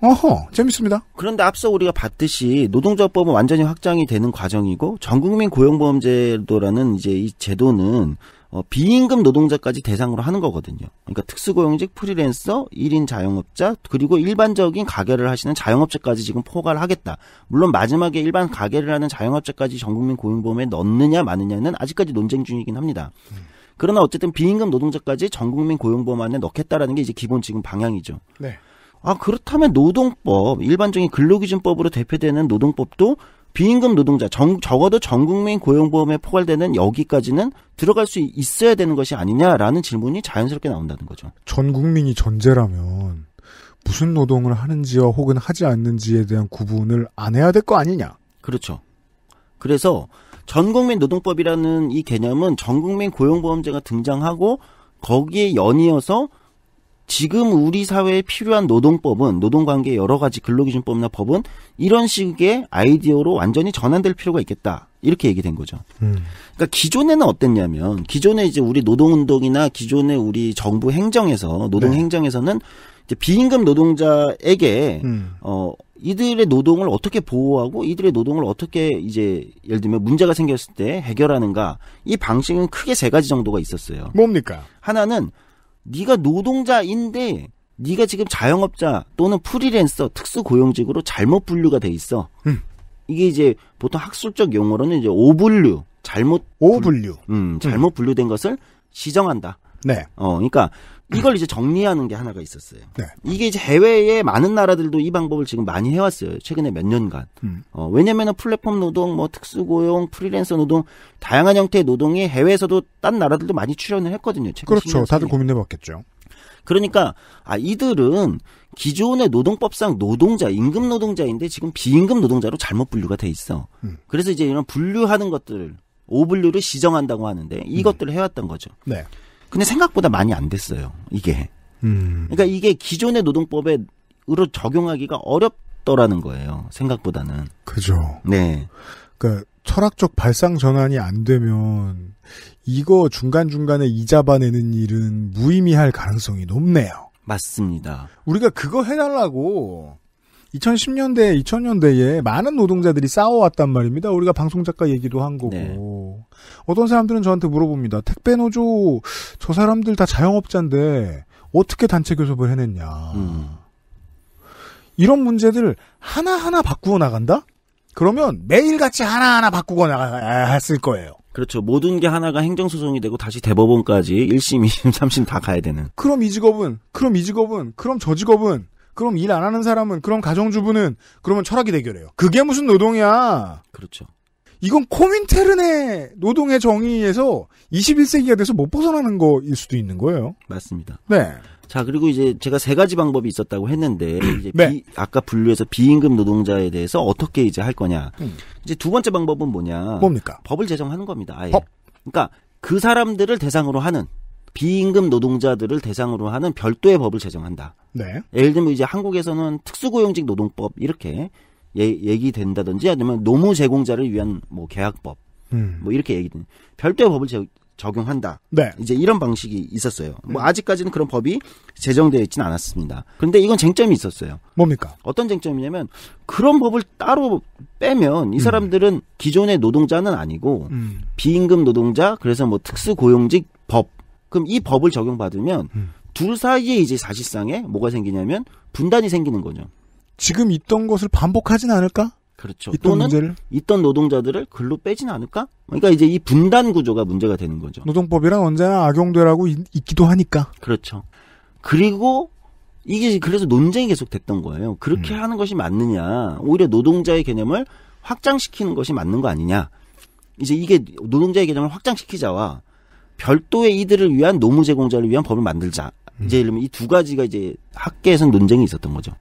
어허, 재밌습니다. 그런데 앞서 우리가 봤듯이 노동조합법은 완전히 확장이 되는 과정이고 전국민 고용보험제도라는 이제 이 제도는 어, 비임금 노동자까지 대상으로 하는 거거든요. 그러니까 특수고용직, 프리랜서, 1인 자영업자, 그리고 일반적인 가게를 하시는 자영업자까지 지금 포괄 하겠다. 물론 마지막에 일반 가게를 하는 자영업자까지 전국민 고용보험에 넣느냐 마느냐는 아직까지 논쟁 중이긴 합니다. 음. 그러나 어쨌든 비임금 노동자까지 전국민 고용보험 안에 넣겠다라는 게 이제 기본 지금 방향이죠. 네. 아 그렇다면 노동법 일반적인 근로기준법으로 대표되는 노동법도 비임금 노동자 정, 적어도 전 국민 고용보험에 포괄되는 여기까지는 들어갈 수 있어야 되는 것이 아니냐라는 질문이 자연스럽게 나온다는 거죠. 전 국민이 전제라면 무슨 노동을 하는지와 혹은 하지 않는지에 대한 구분을 안 해야 될 거 아니냐. 그렇죠. 그래서 전국민 노동법이라는 이 개념은 전국민 고용보험제가 등장하고 거기에 연이어서 지금 우리 사회에 필요한 노동법은 노동관계 여러 가지 근로기준법이나 법은 이런 식의 아이디어로 완전히 전환될 필요가 있겠다 이렇게 얘기된 거죠. 음. 그러니까 기존에는 어땠냐면 기존에 이제 우리 노동운동이나 기존에 우리 정부 행정에서 노동 네. 행정에서는 이제 비임금 노동자에게 음. 어 이들의 노동을 어떻게 보호하고 이들의 노동을 어떻게 이제 예를 들면 문제가 생겼을 때 해결하는가 이 방식은 크게 세 가지 정도가 있었어요. 뭡니까? 하나는 네가 노동자인데 네가 지금 자영업자 또는 프리랜서 특수고용직으로 잘못 분류가 돼 있어. 음. 이게 이제 보통 학술적 용어로는 이제 오분류, 잘못 오분류, 음, 잘못 분류된 것을 지정한다 네. 어, 그러니까 이걸 이제 정리하는 게 하나가 있었어요. 네. 이게 이제 해외의 많은 나라들도 이 방법을 지금 많이 해왔어요. 최근에 몇 년간. 음. 어, 왜냐면은 플랫폼 노동, 뭐 특수고용, 프리랜서 노동, 다양한 형태의 노동이 해외에서도 딴 나라들도 많이 출연을 했거든요. 그렇죠. 다들 고민해봤겠죠. 그러니까 아 이들은 기존의 노동법상 노동자 임금 노동자인데 지금 비임금 노동자로 잘못 분류가 돼 있어. 음. 그래서 이제 이런 분류하는 것들 오분류를 시정한다고 하는데 이것들을 음. 해왔던 거죠. 네. 근데 생각보다 많이 안 됐어요. 이게. 음. 그러니까 이게 기존의 노동법에 으로 적용하기가 어렵더라는 거예요. 생각보다는. 그죠. 네. 그러니까 철학적 발상 전환이 안 되면 이거 중간중간에 이잡아내는 일은 무의미할 가능성이 높네요. 맞습니다. 우리가 그거 해달라고 2010년대, 2000년대에 많은 노동자들이 싸워왔단 말입니다. 우리가 방송작가 얘기도 한 거고. 네. 어떤 사람들은 저한테 물어봅니다. 택배 노조 저 사람들 다 자영업자인데 어떻게 단체 교섭을 해냈냐. 음. 이런 문제들 하나하나 바꾸어 나간다? 그러면 매일같이 하나하나 바꾸고 나갔을 거예요. 그렇죠. 모든 게 하나가 행정소송이 되고 다시 대법원까지 1심, 2심, 3심 다 가야 되는. 그럼 이 직업은, 그럼 이 직업은, 그럼 저 직업은, 그럼 일 안 하는 사람은, 그럼 가정주부는, 그러면 철학이 대결해요. 그게 무슨 노동이야! 그렇죠. 이건 코민테른의 노동의 정의에서 21세기가 돼서 못 벗어나는 거일 수도 있는 거예요. 맞습니다. 네. 자 그리고 이제 제가 세 가지 방법이 있었다고 했는데 이제 네. 비, 아까 분류해서 비임금 노동자에 대해서 어떻게 이제 할 거냐. 음. 이제 두 번째 방법은 뭐냐? 뭡니까? 법을 제정하는 겁니다. 아예. 법. 그러니까 그 사람들을 대상으로 하는 비임금 노동자들을 대상으로 하는 별도의 법을 제정한다. 네. 예를 들면 이제 한국에서는 특수고용직 노동법 이렇게 예, 얘기된다든지 아니면 노무 제공자를 위한 뭐 계약법 음. 뭐 이렇게 얘기된 별도의 법을 제, 적용한다. 네. 이제 이런 방식이 있었어요. 뭐 음. 뭐 아직까지는 그런 법이 제정되어 있지는 않았습니다. 그런데 이건 쟁점이 있었어요. 뭡니까? 어떤 쟁점이냐면 그런 법을 따로 빼면 이 음. 사람들은 음. 기존의 노동자는 아니고 음. 비임금 노동자 그래서 뭐 특수고용직 법 그럼 이 법을 적용받으면 음. 둘 사이에 이제 사실상에 뭐가 생기냐면 분단이 생기는 거죠. 지금 있던 것을 반복하진 않을까? 그렇죠. 있던 문제를 있던 노동자들을 글로 빼지는 않을까? 그러니까 이제 이 분단 구조가 문제가 되는 거죠. 노동법이랑 언제나 악용되라고 있, 기도 하니까. 그렇죠. 그리고 이게 그래서 논쟁이 계속 됐던 거예요. 그렇게 음. 하는 것이 맞느냐? 오히려 노동자의 개념을 확장시키는 것이 맞는 거 아니냐? 이제 이게 노동자의 개념을 확장시키자와 별도의 이들을 위한 노무 제공자를 위한 법을 만들자. 음. 이제 이러면 이 두 가지가 이제 학계에서는 논쟁이 있었던 거죠.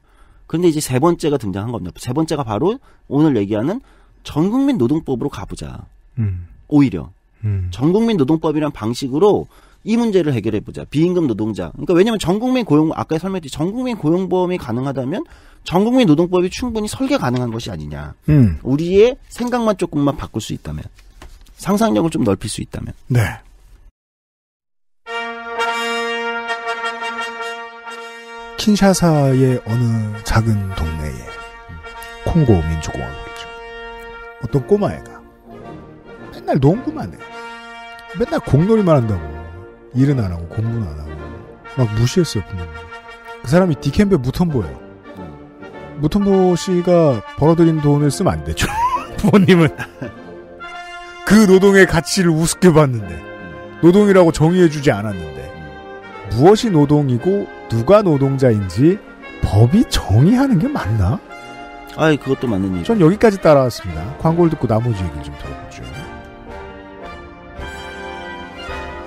근데 이제 세 번째가 등장한 겁니다. 세 번째가 바로 오늘 얘기하는 전국민 노동법으로 가보자. 음. 오히려 음. 전국민 노동법이란 방식으로 이 문제를 해결해 보자. 비임금 노동자. 그러니까 왜냐면 전국민 고용 아까 설명했듯이 전국민 고용보험이 가능하다면 전국민 노동법이 충분히 설계 가능한 것이 아니냐. 음. 우리의 생각만 조금만 바꿀 수 있다면 상상력을 좀 넓힐 수 있다면. 네. 킨샤사의 어느 작은 동네에 콩고 민주공화국이죠. 어떤 꼬마애가 맨날 농구만 해. 맨날 공놀이만 한다고. 일은 안 하고 공부는 안 하고. 막 무시했어요, 부모님. 그 사람이 디켄베 무턴보예요. 무턴보 씨가 벌어들인 돈을 쓰면 안 되죠. 부모님은. 그 노동의 가치를 우습게 봤는데. 노동이라고 정의해주지 않았는데. 무엇이 노동이고 누가 노동자인지 법이 정의하는 게 맞나? 아이 그것도 맞는 얘기. 전 여기까지 따라왔습니다. 광고를 듣고 나머지 얘기를 좀 들어보죠.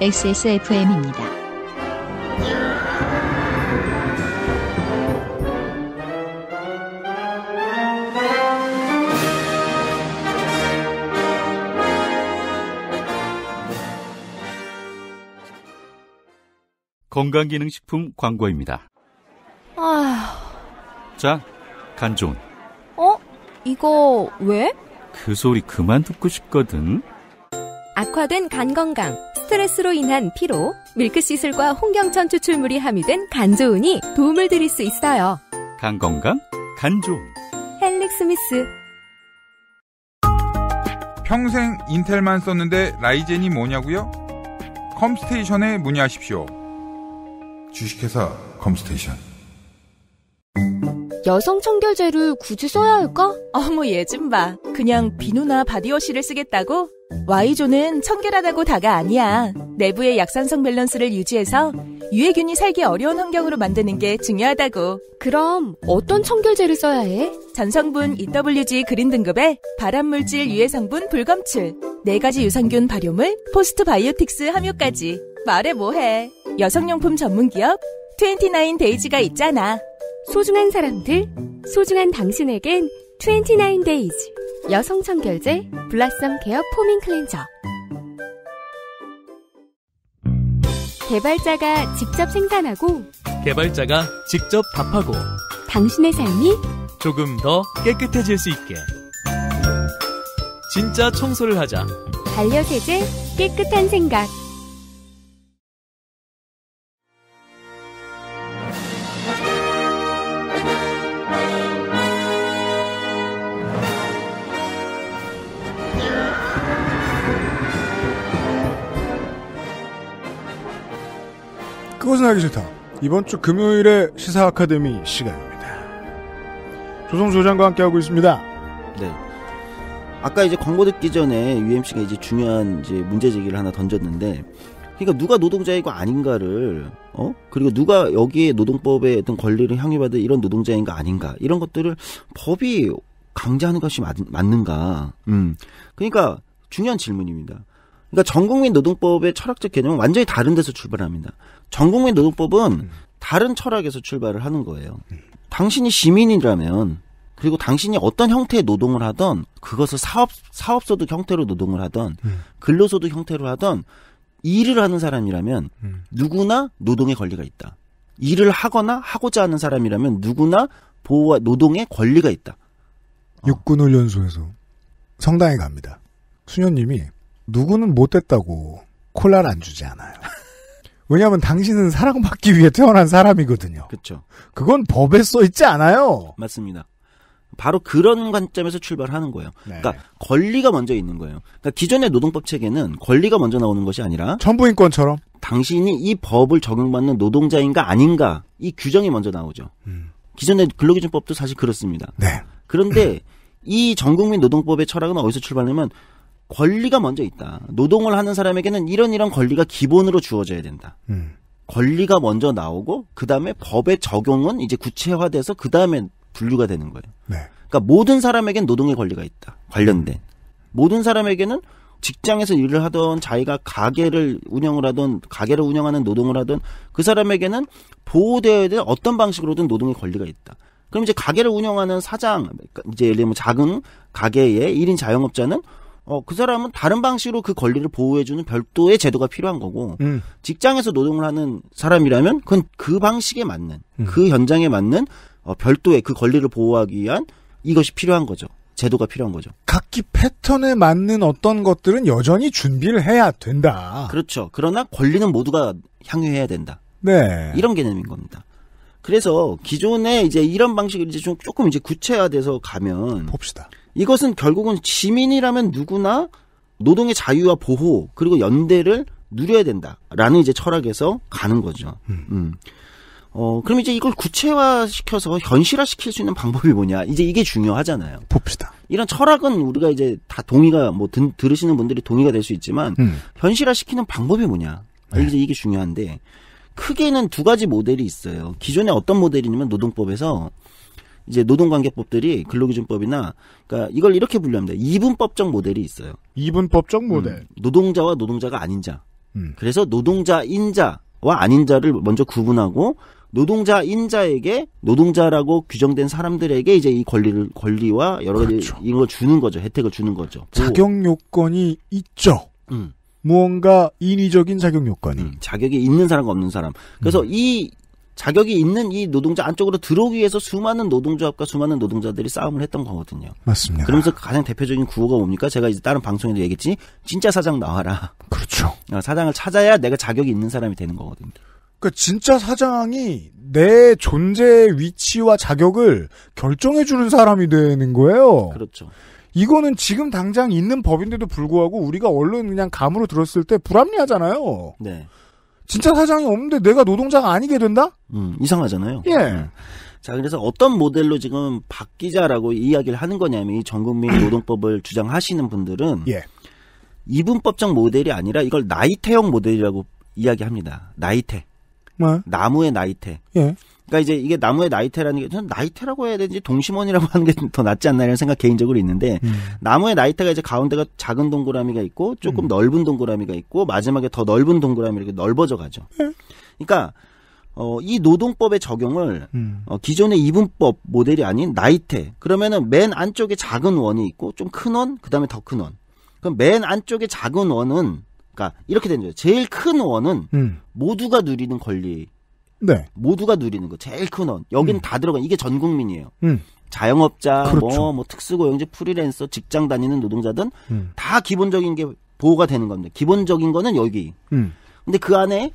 XSFM입니다. 건강기능식품 광고입니다. 아휴. 자, 간 좋은. 어? 이거 왜? 그 소리 그만 듣고 싶거든. 악화된 간 건강, 스트레스로 인한 피로, 밀크시슬과 홍경천 추출물이 함유된 간조은이 도움을 드릴 수 있어요. 간 건강, 간조은. 헬릭 스미스. 평생 인텔만 썼는데 라이젠이 뭐냐고요? 컴스테이션에 문의하십시오. 주식회사 컴스테이션 여성 청결제를 굳이 써야 할까? 어머 얘좀 봐. 그냥 비누나 바디워시를 쓰겠다고? Y조는 청결하다고 다가 아니야. 내부의 약산성 밸런스를 유지해서 유해균이 살기 어려운 환경으로 만드는 게 중요하다고. 그럼 어떤 청결제를 써야 해? 전성분 EWG 그린 등급에 발암물질 유해 성분 불검출, 네 가지 유산균 발효물, 포스트 바이오틱스 함유까지. 말해 뭐해. 여성용품 전문기업 29데이즈가 있잖아. 소중한 사람들, 소중한 당신에겐 29데이즈 여성청결제 블라썸 케어 포밍 클렌저 개발자가 직접 생산하고 개발자가 직접 답하고 당신의 삶이 조금 더 깨끗해질 수 있게 진짜 청소를 하자 반려세제 깨끗한 생각 하기 싫다. 이번 주 금요일에 시사 아카데미 시간입니다. 조성조 장과 함께하고 있습니다. 네. 아까 이제 광고 듣기 전에 UMC가 이제 중요한 이제 문제 제기를 하나 던졌는데, 그러니까 누가 노동자이고 아닌가를, 어? 그리고 누가 여기에 노동법에 어떤 권리를 향유받은 이런 노동자인가 아닌가, 이런 것들을 법이 강제하는 것이 맞, 맞는가. 음. 그러니까 중요한 질문입니다. 그러니까 전국민 노동법의 철학적 개념은 완전히 다른 데서 출발합니다. 전국민 노동법은 음. 다른 철학에서 출발을 하는 거예요. 당신이 시민이라면 그리고 당신이 어떤 형태의 노동을 하던 그것을 사업 사업소득 형태로 노동을 하던 음. 근로소득 형태로 하던 일을 하는 사람이라면 음. 누구나 노동의 권리가 있다. 일을 하거나 하고자 하는 사람이라면 누구나 보호와 노동의 권리가 있다. 어. 육군훈련소에서 성당에 갑니다. 수녀님이 누구는 못됐다고 콜라를 안 주지 않아요. 왜냐하면 당신은 사랑받기 위해 태어난 사람이거든요. 그렇죠. 그건 법에 써 있지 않아요. 맞습니다. 바로 그런 관점에서 출발하는 거예요. 네. 그러니까 권리가 먼저 있는 거예요. 그러니까 기존의 노동법 체계는 권리가 먼저 나오는 것이 아니라 천부인권처럼 당신이 이 법을 적용받는 노동자인가 아닌가 이 규정이 먼저 나오죠. 음. 기존의 근로기준법도 사실 그렇습니다. 네. 그런데 이 전국민 노동법의 철학은 어디서 출발하냐면 권리가 먼저 있다. 노동을 하는 사람에게는 이런 이런 권리가 기본으로 주어져야 된다. 음. 권리가 먼저 나오고 그 다음에 법의 적용은 이제 구체화돼서 그 다음에 분류가 되는 거예요. 네. 그러니까 모든 사람에게는 노동의 권리가 있다. 관련된 음. 모든 사람에게는 직장에서 일을 하던 자기가 가게를 운영을 하던 가게를 운영하는 노동을 하던 그 사람에게는 보호되어야 될 어떤 방식으로든 노동의 권리가 있다. 그럼 이제 가게를 운영하는 사장 그러니까 이제 예를 들면 작은 가게의 1인 자영업자는 어, 그 사람은 다른 방식으로 그 권리를 보호해주는 별도의 제도가 필요한 거고, 음. 직장에서 노동을 하는 사람이라면, 그건 그 방식에 맞는, 음. 그 현장에 맞는, 어, 별도의 그 권리를 보호하기 위한 이것이 필요한 거죠. 제도가 필요한 거죠. 각기 패턴에 맞는 어떤 것들은 여전히 준비를 해야 된다. 그렇죠. 그러나 권리는 모두가 향유해야 된다. 네. 이런 개념인 겁니다. 그래서 기존에 이제 이런 방식을 이제 좀 조금 이제 구체화돼서 가면 봅시다. 이것은 결국은 시민이라면 누구나 노동의 자유와 보호 그리고 연대를 누려야 된다라는 이제 철학에서 가는 거죠. 음. 음. 어, 그럼 이제 이걸 구체화시켜서 현실화시킬 수 있는 방법이 뭐냐? 이제 이게 중요하잖아요. 봅시다. 이런 철학은 우리가 이제 다 동의가 뭐 든, 들으시는 분들이 동의가 될 수 있지만 음. 현실화시키는 방법이 뭐냐? 네. 이제 이게 중요한데 크게는 두 가지 모델이 있어요. 기존에 어떤 모델이냐면 노동법에서 이제 노동관계법들이 근로기준법이나 그러니까 이걸 이렇게 분류합니다. 이분법적 모델이 있어요. 이분법적 음, 모델. 음, 노동자와 노동자가 아닌 자. 음. 그래서 노동자인 자와 아닌 자를 먼저 구분하고 노동자 인자에게 노동자라고 규정된 사람들에게 이제 이 권리를 권리와 여러 가지 그렇죠. 이걸 주는 거죠 혜택을 주는 거죠 자격 뭐 요건이 있죠 음. 무언가 인위적인 자격 요건이 음. 자격이 있는 사람과 없는 사람 그래서 음. 이 자격이 있는 이 노동자 안쪽으로 들어오기 위해서 수많은 노동조합과 수많은 노동자들이 싸움을 했던 거거든요. 맞습니다. 그러면서 가장 대표적인 구호가 뭡니까? 제가 이제 다른 방송에도 얘기했지. 진짜 사장 나와라. 그렇죠. 어, 사장을 찾아야 내가 자격이 있는 사람이 되는 거거든요. 그러니까 진짜 사장이 내 존재의 위치와 자격을 결정해 주는 사람이 되는 거예요. 그렇죠. 이거는 지금 당장 있는 법인데도 불구하고 우리가 얼른 그냥 감으로 들었을 때 불합리하잖아요. 네. 진짜 사장이 없는데 내가 노동자가 아니게 된다? 음, 이상하잖아요. 예. 네. 자, 그래서 어떤 모델로 지금 바뀌자라고 이야기를 하는 거냐면 이 전국민 노동법을 주장하시는 분들은 예. 이분법적 모델이 아니라 이걸 나이테형 모델이라고 이야기합니다. 나이테. 네. 뭐? 나무의 나이테. 예. 그러니까 이제 이게 나무의 나이테라는 게 저는 나이테라고 해야 되는지 동심원이라고 하는 게 더 낫지 않나 이런 생각 개인적으로 있는데 음. 나무의 나이테가 이제 가운데가 작은 동그라미가 있고 조금 음. 넓은 동그라미가 있고 마지막에 더 넓은 동그라미 이렇게 넓어져 가죠. 네. 그러니까 어, 이 노동법의 적용을 음. 어, 기존의 이분법 모델이 아닌 나이테 그러면은 맨 안쪽에 작은 원이 있고 좀 큰 원, 그다음에 더 큰 원. 그럼 맨 안쪽에 작은 원은 그러니까 이렇게 되는 거예요. 제일 큰 원은 음. 모두가 누리는 권리. 네. 모두가 누리는 거 제일 큰 원. 여긴 음. 다 들어가. 이게 전 국민이에요. 음. 자영업자, 뭐, 그렇죠. 뭐, 뭐 특수고용직, 프리랜서, 직장 다니는 노동자든 음. 다 기본적인 게 보호가 되는 겁니다. 기본적인 거는 여기. 음. 근데 그 안에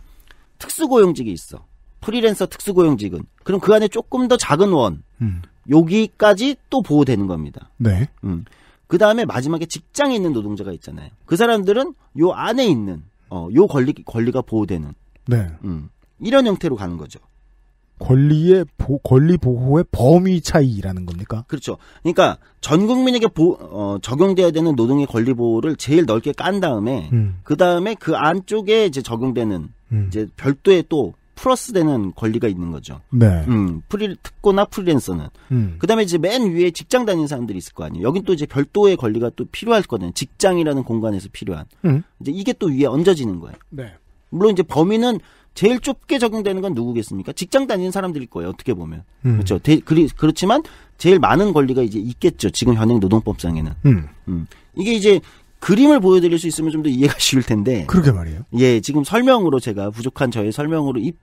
특수고용직이 있어. 프리랜서 특수고용직은 그럼 그 안에 조금 더 작은 원 음. 여기까지 또 보호되는 겁니다. 네. 음. 그 다음에 마지막에 직장에 있는 노동자가 있잖아요. 그 사람들은 요 안에 있는 어, 요 권리 권리가 보호되는. 네. 음. 이런 형태로 가는 거죠. 권리의 보, 권리 보호의 범위 차이라는 겁니까? 그렇죠. 그러니까 전 국민에게 보, 어, 적용돼야 되는 노동의 권리 보호를 제일 넓게 깐 다음에 음. 그 다음에 그 안쪽에 이제 적용되는 음. 이제 별도의 또 플러스되는 권리가 있는 거죠. 네. 음, 프리 특고나 프리랜서는. 음. 그다음에 이제 맨 위에 직장 다니는 사람들이 있을 거 아니에요. 여긴 또 이제 별도의 권리가 또 필요할 거든요 직장이라는 공간에서 필요한. 음. 이제 이게 또 위에 얹어지는 거예요. 네. 물론 이제 범위는 제일 좁게 적용되는 건 누구겠습니까? 직장 다니는 사람들일 거예요. 어떻게 보면 음. 그렇죠. 대, 그리, 그렇지만 제일 많은 권리가 이제 있겠죠. 지금 현행 노동법상에는 음. 음. 이게 이제 그림을 보여드릴 수 있으면 좀 더 이해가 쉬울 텐데. 그러게 말이에요. 예, 지금 설명으로 제가 부족한 저의 설명으로 입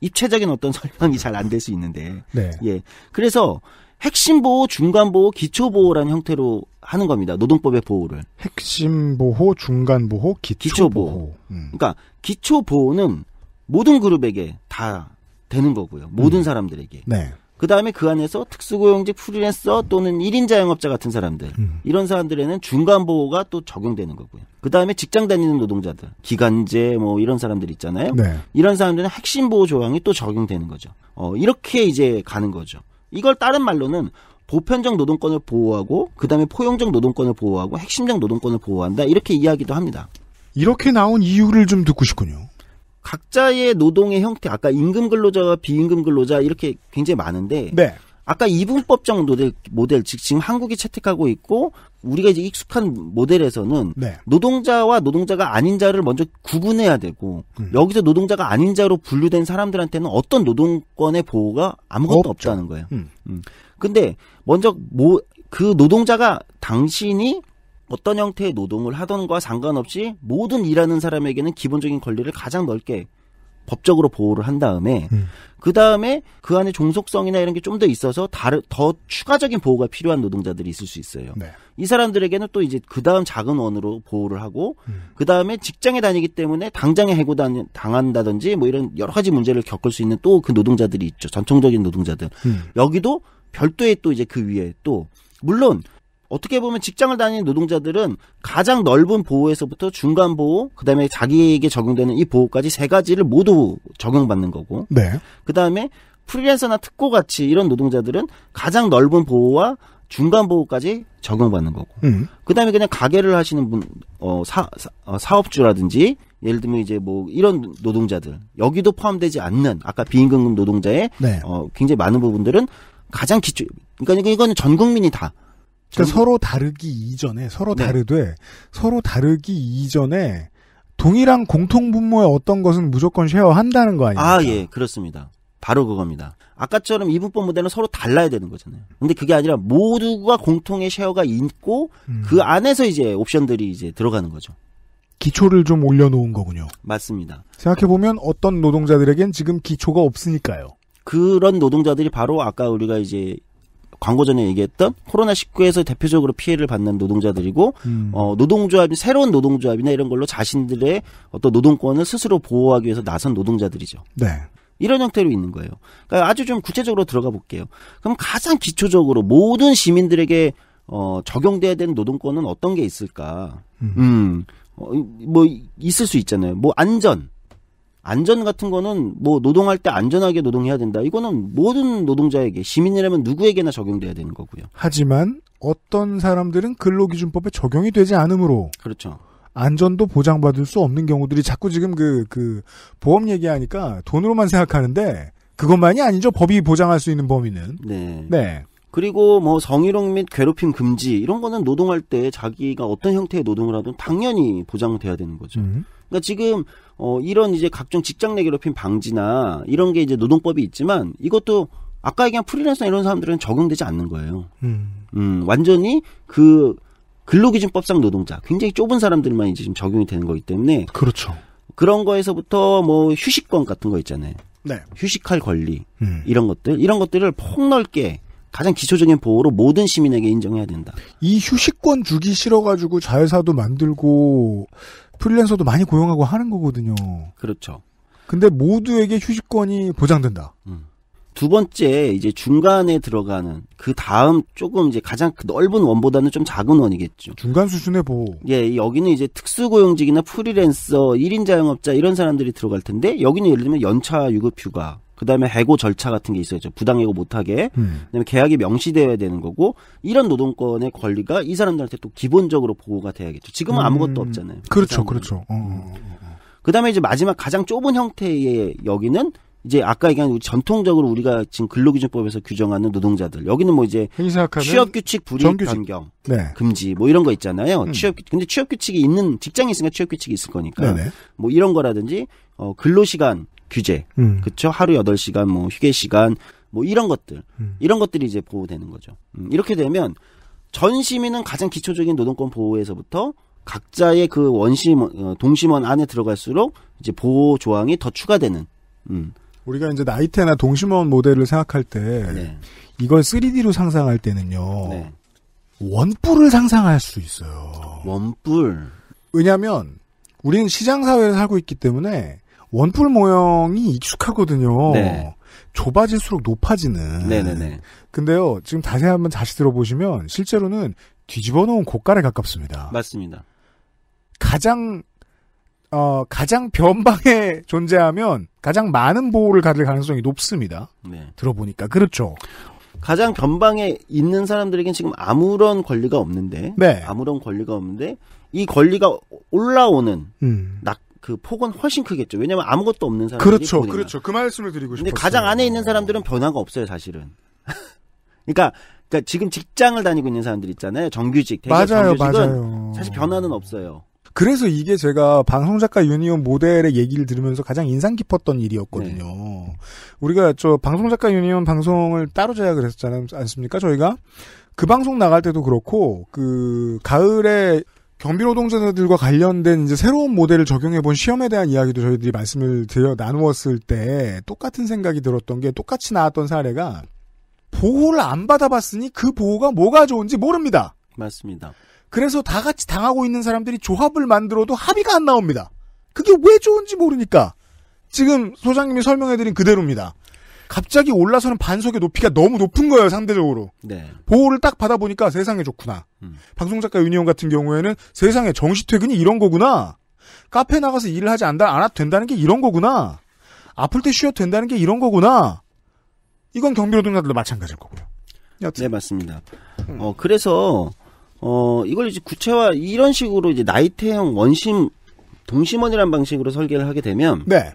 입체적인 어떤 설명이 잘 안 될 수 있는데. 네. 예, 그래서 핵심 보호, 중간 보호, 기초 보호라는 형태로 하는 겁니다. 노동법의 보호를. 핵심 보호, 중간 보호, 기초, 기초 보호. 보호. 음. 그러니까 기초 보호는 모든 그룹에게 다 되는 거고요. 모든 음. 사람들에게. 네. 그 다음에 그 안에서 특수고용직 프리랜서 또는 1인 자영업자 같은 사람들, 음. 이런 사람들에는 중간보호가 또 적용되는 거고요. 그 다음에 직장 다니는 노동자들, 기간제 뭐 이런 사람들 있잖아요. 네. 이런 사람들은 핵심보호 조항이 또 적용되는 거죠. 어, 이렇게 이제 가는 거죠. 이걸 다른 말로는 보편적 노동권을 보호하고, 그 다음에 포용적 노동권을 보호하고, 핵심적 노동권을 보호한다. 이렇게 이야기도 합니다. 이렇게 나온 이유를 좀 듣고 싶군요. 각자의 노동의 형태, 아까 임금 근로자와 비임금 근로자 이렇게 굉장히 많은데 네. 아까 이분법적 모델, 모델, 즉 지금 한국이 채택하고 있고 우리가 이제 익숙한 모델에서는 네. 노동자와 노동자가 아닌 자를 먼저 구분해야 되고 음. 여기서 노동자가 아닌 자로 분류된 사람들한테는 어떤 노동권의 보호가 아무것도 없죠. 없다는 거예요. 음. 음. 근데 먼저 뭐 그 노동자가 당신이 어떤 형태의 노동을 하던가 상관없이 모든 일하는 사람에게는 기본적인 권리를 가장 넓게 법적으로 보호를 한 다음에 음. 그 다음에 그 안에 종속성이나 이런 게 좀 더 있어서 다른 더 추가적인 보호가 필요한 노동자들이 있을 수 있어요. 네. 이 사람들에게는 또 이제 그 다음 작은 원으로 보호를 하고 음. 그 다음에 직장에 다니기 때문에 당장에 해고 당한다든지 뭐 이런 여러 가지 문제를 겪을 수 있는 또 그 노동자들이 있죠. 전통적인 노동자들 음. 여기도 별도의 또 이제 그 위에 또 물론 어떻게 보면 직장을 다니는 노동자들은 가장 넓은 보호에서부터 중간 보호, 그 다음에 자기에게 적용되는 이 보호까지 세 가지를 모두 적용받는 거고. 네. 그 다음에 프리랜서나 특고 같이 이런 노동자들은 가장 넓은 보호와 중간 보호까지 적용받는 거고. 음. 그 다음에 그냥 가게를 하시는 분, 어, 사, 사 어, 사업주라든지 예를 들면 이제 뭐 이런 노동자들 여기도 포함되지 않는 아까 비임금 노동자의 네. 어, 굉장히 많은 부분들은 가장 기초 그러니까 이건전 국민이 다 그러니까 서로 다르기 이전에 서로 네. 다르되 서로 다르기 이전에 동일한 공통 분모의 어떤 것은 무조건 쉐어한다는 거아니에요 아, 예, 그렇습니다. 바로 그겁니다. 아까처럼 이분법 무대는 서로 달라야 되는 거잖아요. 근데 그게 아니라 모두가 공통의 쉐어가 있고 음. 그 안에서 이제 옵션들이 이제 들어가는 거죠. 기초를 좀 올려놓은 거군요. 맞습니다. 생각해보면 어떤 노동자들에겐 지금 기초가 없으니까요. 그런 노동자들이 바로 아까 우리가 이제 광고 전에 얘기했던 코로나19에서 대표적으로 피해를 받는 노동자들이고 음. 어, 노동조합이 새로운 노동조합이나 이런 걸로 자신들의 어떤 노동권을 스스로 보호하기 위해서 나선 노동자들이죠. 네. 이런 형태로 있는 거예요. 그러니까 아주 좀 구체적으로 들어가 볼게요. 그럼 가장 기초적으로 모든 시민들에게 어, 적용돼야 되는 노동권은 어떤 게 있을까? 음. 음. 어, 뭐 있을 수 있잖아요. 뭐 안전, 안전 같은 거는 뭐 노동할 때 안전하게 노동해야 된다. 이거는 모든 노동자에게 시민이라면 누구에게나 적용돼야 되는 거고요. 하지만 어떤 사람들은 근로기준법에 적용이 되지 않으므로 그렇죠. 안전도 보장받을 수 없는 경우들이 자꾸 지금 그, 그, 보험 얘기하니까 돈으로만 생각하는데, 그것만이 아니죠. 법이 보장할 수 있는 범위는. 네. 네. 그리고 뭐 성희롱 및 괴롭힘 금지, 이런 거는 노동할 때 자기가 어떤 형태의 노동을 하든 당연히 보장돼야 되는 거죠. 음. 그러니까 지금 어, 이런 이제 각종 직장 내 괴롭힘 방지나 이런 게 이제 노동법이 있지만 이것도 아까 얘기한 프리랜서 이런 사람들은 적용되지 않는 거예요. 음. 음 완전히 그 근로기준법상 노동자 굉장히 좁은 사람들만 이제 지금 적용이 되는 거기 때문에 그렇죠. 그런 거에서부터 뭐 휴식권 같은 거 있잖아요. 네. 휴식할 권리 음. 이런 것들 이런 것들을 폭넓게 가장 기초적인 보호로 모든 시민에게 인정해야 된다. 이 휴식권 주기 싫어가지고 자회사도 만들고 프리랜서도 많이 고용하고 하는 거거든요. 그렇죠. 근데 모두에게 휴식권이 보장된다. 음. 두 번째 이제 중간에 들어가는 그 다음 조금 이제 가장 넓은 원보다는 좀 작은 원이겠죠. 중간 수준의 보호. 예, 여기는 이제 특수고용직이나 프리랜서, 1인 자영업자 이런 사람들이 들어갈 텐데 여기는 예를 들면 연차 유급 휴가 그다음에 해고 절차 같은 게 있어야죠. 부당해고 못하게. 음. 그다음에 계약이 명시되어야 되는 거고 이런 노동권의 권리가 이 사람들한테 또 기본적으로 보호가 돼야겠죠. 지금은 음. 아무것도 없잖아요. 그렇죠, 그렇죠. 어, 어, 어, 어. 그다음에 이제 마지막 가장 좁은 형태의 여기는 이제 아까 얘기한 우리 전통적으로 우리가 지금 근로기준법에서 규정하는 노동자들 여기는 뭐 이제 취업규칙 불이익 변경 네. 금지 뭐 이런 거 있잖아요. 음. 취업 근데 취업규칙이 있는 직장이 있으니까 취업규칙이 있을 거니까 네네. 뭐 이런 거라든지 어 근로시간 규제, 음. 그쵸? 하루 8시간, 뭐, 휴게 시간, 뭐, 이런 것들. 음. 이런 것들이 이제 보호되는 거죠. 음, 이렇게 되면 전 시민은 가장 기초적인 노동권 보호에서부터 각자의 그 원심, 어, 동심원 안에 들어갈수록 이제 보호 조항이 더 추가되는, 음. 우리가 이제 나이테나 동심원 모델을 생각할 때 네. 이걸 3D로 상상할 때는요. 네. 원뿔을 상상할 수 있어요. 원뿔. 왜냐하면 우리는 시장 사회를 살고 있기 때문에 원뿔 모형이 익숙하거든요. 네. 좁아질수록 높아지는. 네네네. 근데요, 지금 다시 한번 다시 들어보시면 실제로는 뒤집어 놓은 고깔에 가깝습니다. 맞습니다. 가장 어, 가장 변방에 존재하면 가장 많은 보호를 가질 가능성이 높습니다. 네. 들어보니까 그렇죠. 가장 변방에 있는 사람들에겐 지금 아무런 권리가 없는데, 네. 아무런 권리가 없는데 이 권리가 올라오는 음. 낙그 폭은 훨씬 크겠죠. 왜냐면 아무것도 없는 사람들이 그렇죠, 보니 그렇죠. 그 말씀을 드리고 싶어요. 근데 가장 안에 있는 사람들은 변화가 없어요, 사실은. 그러니까, 그러니까 지금 직장을 다니고 있는 사람들 있잖아요. 정규직, 대기 맞아요, 정규직은 맞아요. 사실 변화는 없어요. 그래서 이게 제가 방송작가 유니온 모델의 얘기를 들으면서 가장 인상 깊었던 일이었거든요. 네. 우리가 저 방송작가 유니온 방송을 따로 제작을 했었잖아요. 않습니까? 저희가 그 방송 나갈 때도 그렇고 그 가을에 경비노동자들과 관련된 이제 새로운 모델을 적용해본 시험에 대한 이야기도 저희들이 말씀을 드려 나누었을 때 똑같은 생각이 들었던 게 똑같이 나왔던 사례가 보호를 안 받아봤으니 그 보호가 뭐가 좋은지 모릅니다. 맞습니다. 그래서 다 같이 당하고 있는 사람들이 조합을 만들어도 합의가 안 나옵니다. 그게 왜 좋은지 모르니까. 지금 소장님이 설명해드린 그대로입니다. 갑자기 올라서는 반석의 높이가 너무 높은 거예요 상대적으로. 네. 보호를 딱 받아보니까 세상에 좋구나. 음. 방송작가 윤니원 같은 경우에는 세상에 정시 퇴근이 이런 거구나. 카페 나가서 일을 하지 않아도 된다는 게 이런 거구나. 아플 때 쉬어도 된다는 게 이런 거구나. 이건 경비노동자들도 마찬가지일 거고요. 여튼. 네, 네 맞습니다. 음. 어 그래서 어 이걸 이제 구체화 이런 식으로 이제 나이테형 원심 동심원이라는 방식으로 설계를 하게 되면 네.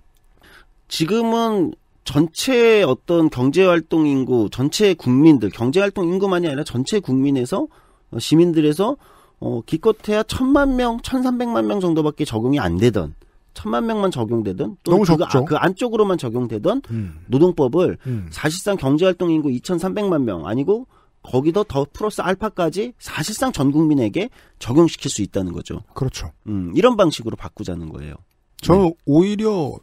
지금은 전체 어떤 경제활동 인구, 전체 국민들, 경제활동 인구만이 아니라 전체 국민에서, 어, 시민들에서, 어, 기껏해야 천만 명, 천삼백만 명 정도밖에 적용이 안 되던, 천만 명만 적용되던, 또는 그, 아, 그 안쪽으로만 적용되던 음. 노동법을 음. 사실상 경제활동 인구 이천삼백만 명, 아니고 거기도 더 플러스 알파까지 사실상 전 국민에게 적용시킬 수 있다는 거죠. 그렇죠. 음, 이런 방식으로 바꾸자는 거예요. 저는 네. 오히려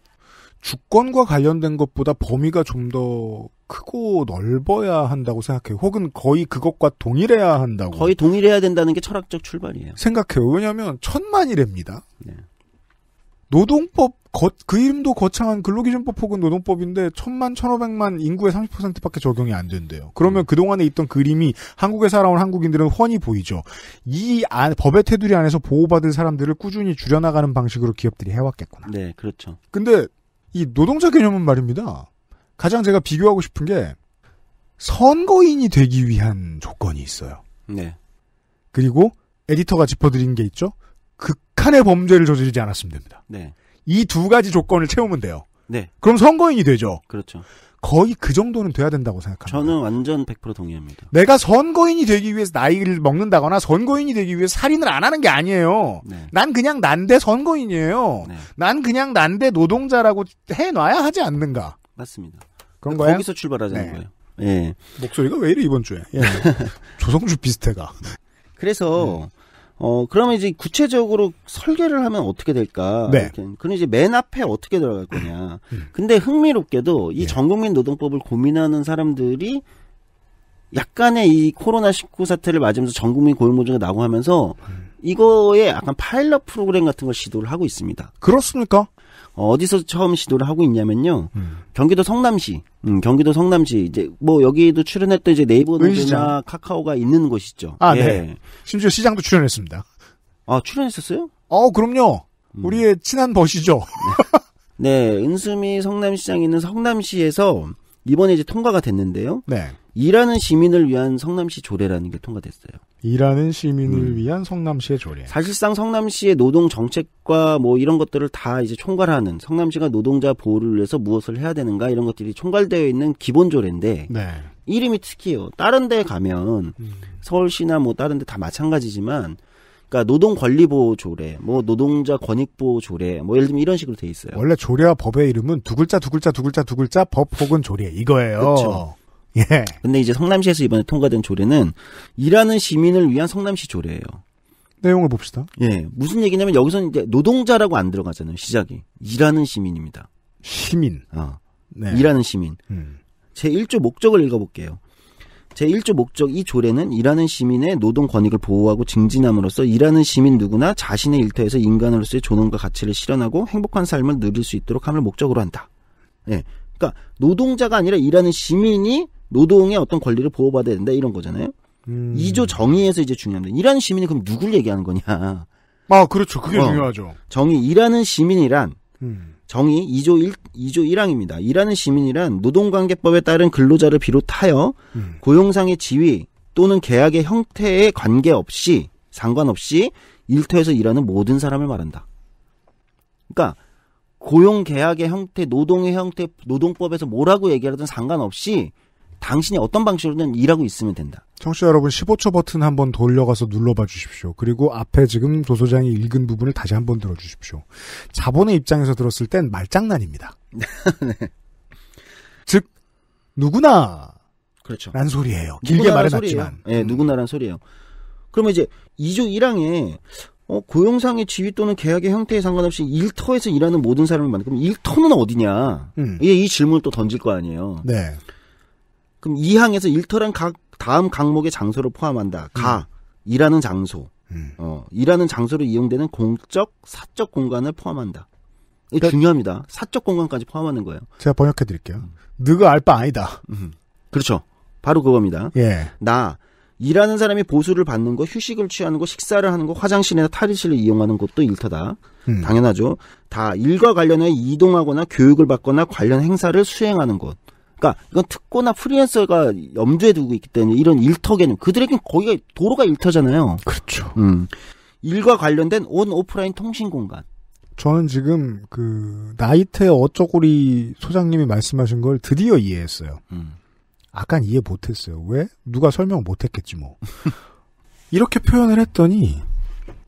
주권과 관련된 것보다 범위가 좀 더 크고 넓어야 한다고 생각해요. 혹은 거의 그것과 동일해야 한다고. 거의 동일해야 된다는 게 철학적 출발이에요. 생각해요. 왜냐하면 천만이랍니다. 네. 노동법 그 이름도 거창한 근로기준법 혹은 노동법인데 천만 천오백만 인구의 30%밖에 적용이 안 된대요. 그러면 음. 그동안에 있던 그림이 한국에 살아온 한국인들은 훤히 보이죠. 이 안, 법의 테두리 안에서 보호받을 사람들을 꾸준히 줄여나가는 방식으로 기업들이 해왔겠구나. 네, 그렇죠. 근데 이 노동자 개념은 말입니다. 가장 제가 비교하고 싶은 게 선거인이 되기 위한 조건이 있어요. 네. 그리고 에디터가 짚어드린 게 있죠. 극한의 범죄를 저지르지 않았으면 됩니다. 네. 이 두 가지 조건을 채우면 돼요. 네. 그럼 선거인이 되죠. 그렇죠. 거의 그 정도는 돼야 된다고 생각합니다. 저는 완전 100% 동의합니다. 내가 선거인이 되기 위해서 나이를 먹는다거나 선거인이 되기 위해서 살인을 안 하는 게 아니에요. 네. 난 그냥 난데 선거인이에요. 네. 난 그냥 난데 노동자라고 해놔야 하지 않는가. 맞습니다. 그런 그러니까 거예요? 거기서 출발하자는 네. 거예요. 예. 목소리가 왜 이래 이번 주에. 예. 조성주 비슷해가. 그래서 네. 어, 그러면 이제 구체적으로 설계를 하면 어떻게 될까? 네. 그럼 이제 맨 앞에 어떻게 들어갈 거냐? 음. 음. 근데 흥미롭게도 이 예. 전국민 노동법을 고민하는 사람들이 약간의 이 코로나19 사태를 맞으면서 전국민 고용노조가 나고 하면서 음. 이거에 약간 파일럿 프로그램 같은 걸 시도를 하고 있습니다. 그렇습니까? 어, 어디서 처음 시도를 하고 있냐면요. 음. 경기도 성남시, 음, 경기도 성남시 이제 뭐 여기도 출연했던 이제 네이버나 카카오가 있는 곳이죠. 아, 예. 네. 심지어 시장도 출연했습니다. 아, 출연했었어요? 어, 그럼요. 음. 우리의 친한 벗이죠. 네. 네, 은수미 성남시장에 있는 성남시에서 이번에 이제 통과가 됐는데요. 네. 일하는 시민을 위한 성남시 조례라는 게 통과됐어요. 일하는 시민을 음. 위한 성남시의 조례. 사실상 성남시의 노동 정책과 뭐 이런 것들을 다 이제 총괄하는 성남시가 노동자 보호를 위해서 무엇을 해야 되는가 이런 것들이 총괄되어 있는 기본 조례인데 네. 이름이 특이해요. 다른 데 가면 음. 서울시나 뭐 다른 데 다 마찬가지지만 그러니까 노동 권리 보호 조례, 뭐 노동자 권익 보호 조례, 뭐 예를 들면 이런 식으로 돼 있어요. 원래 조례와 법의 이름은 두 글자 두 글자 두 글자 두 글자 법 혹은 조례 이거예요. 그렇죠. 예. 근데 이제 성남시에서 이번에 통과된 조례는 일하는 시민을 위한 성남시 조례예요. 내용을 봅시다. 예. 무슨 얘기냐면 여기서 이제 노동자라고 안 들어가잖아요. 시작이. 일하는 시민입니다. 시민. 아. 네. 일하는 시민. 음. 제 1조 목적을 읽어볼게요. 제 1조 목적 이 조례는 일하는 시민의 노동 권익을 보호하고 증진함으로써 일하는 시민 누구나 자신의 일터에서 인간으로서의 존엄과 가치를 실현하고 행복한 삶을 누릴 수 있도록 함을 목적으로 한다. 예. 그러니까 노동자가 아니라 일하는 시민이 노동의 어떤 권리를 보호받아야 된다 이런 거잖아요. 음. 2조 정의에서 이제 중요한데 일하는 시민이 그럼 누굴 얘기하는 거냐? 아 그렇죠. 그게 어, 중요하죠. 정의 일하는 시민이란 음. 정의 2조 1 2조 1항입니다. 일하는 시민이란 노동관계법에 따른 근로자를 비롯하여 음. 고용상의 지위 또는 계약의 형태에 관계없이 상관없이 일터에서 일하는 모든 사람을 말한다. 그러니까 고용 계약의 형태, 노동의 형태, 노동법에서 뭐라고 얘기하든 상관없이 당신이 어떤 방식으로든 일하고 있으면 된다. 청취자 여러분 15초 버튼 한번 돌려가서 눌러봐 주십시오. 그리고 앞에 지금 도소장이 읽은 부분을 다시 한번 들어주십시오. 자본의 입장에서 들었을 땐 말장난입니다. 네. 즉 누구나 그렇죠. 란 소리예요. 길게 말해놨지만. 예, 네, 음. 누구나란 소리예요. 그러면 이제 2조 1항에 어, 고용상의 지위 또는 계약의 형태에 상관없이 일터에서 일하는 모든 사람을 만나. 그럼 일터는 어디냐? 음. 이게 예, 이 질문을 또 던질 거 아니에요. 네. 그럼 2항에서 일터란 각 다음 항목의 장소를 포함한다. 음. 가 일하는 장소. 음. 어, 일하는 장소로 이용되는 공적, 사적 공간을 포함한다. 이게 그러니까, 중요합니다. 사적 공간까지 포함하는 거예요. 제가 번역해 드릴게요. 음. 너가 알 바 아니다. 음. 그렇죠. 바로 그겁니다. 예. 나 일하는 사람이 보수를 받는 거, 휴식을 취하는 거, 식사를 하는 거, 화장실이나 탈의실을 이용하는 것도 일터다. 음. 당연하죠. 다 일과 관련해 이동하거나 교육을 받거나 관련 행사를 수행하는 것. 그러니까 이건 특고나 프리랜서가 염두에 두고 있기 때문에 이런 일터 개념 그들에겐 거기가 도로가 일터잖아요. 그렇죠. 음. 일과 관련된 온 오프라인 통신 공간. 저는 지금 그 나이트 의 어쩌고리 소장님이 말씀하신 걸 드디어 이해했어요. 음. 아까 이해 못했어요. 왜? 누가 설명 못했겠지 뭐. 이렇게 표현을 했더니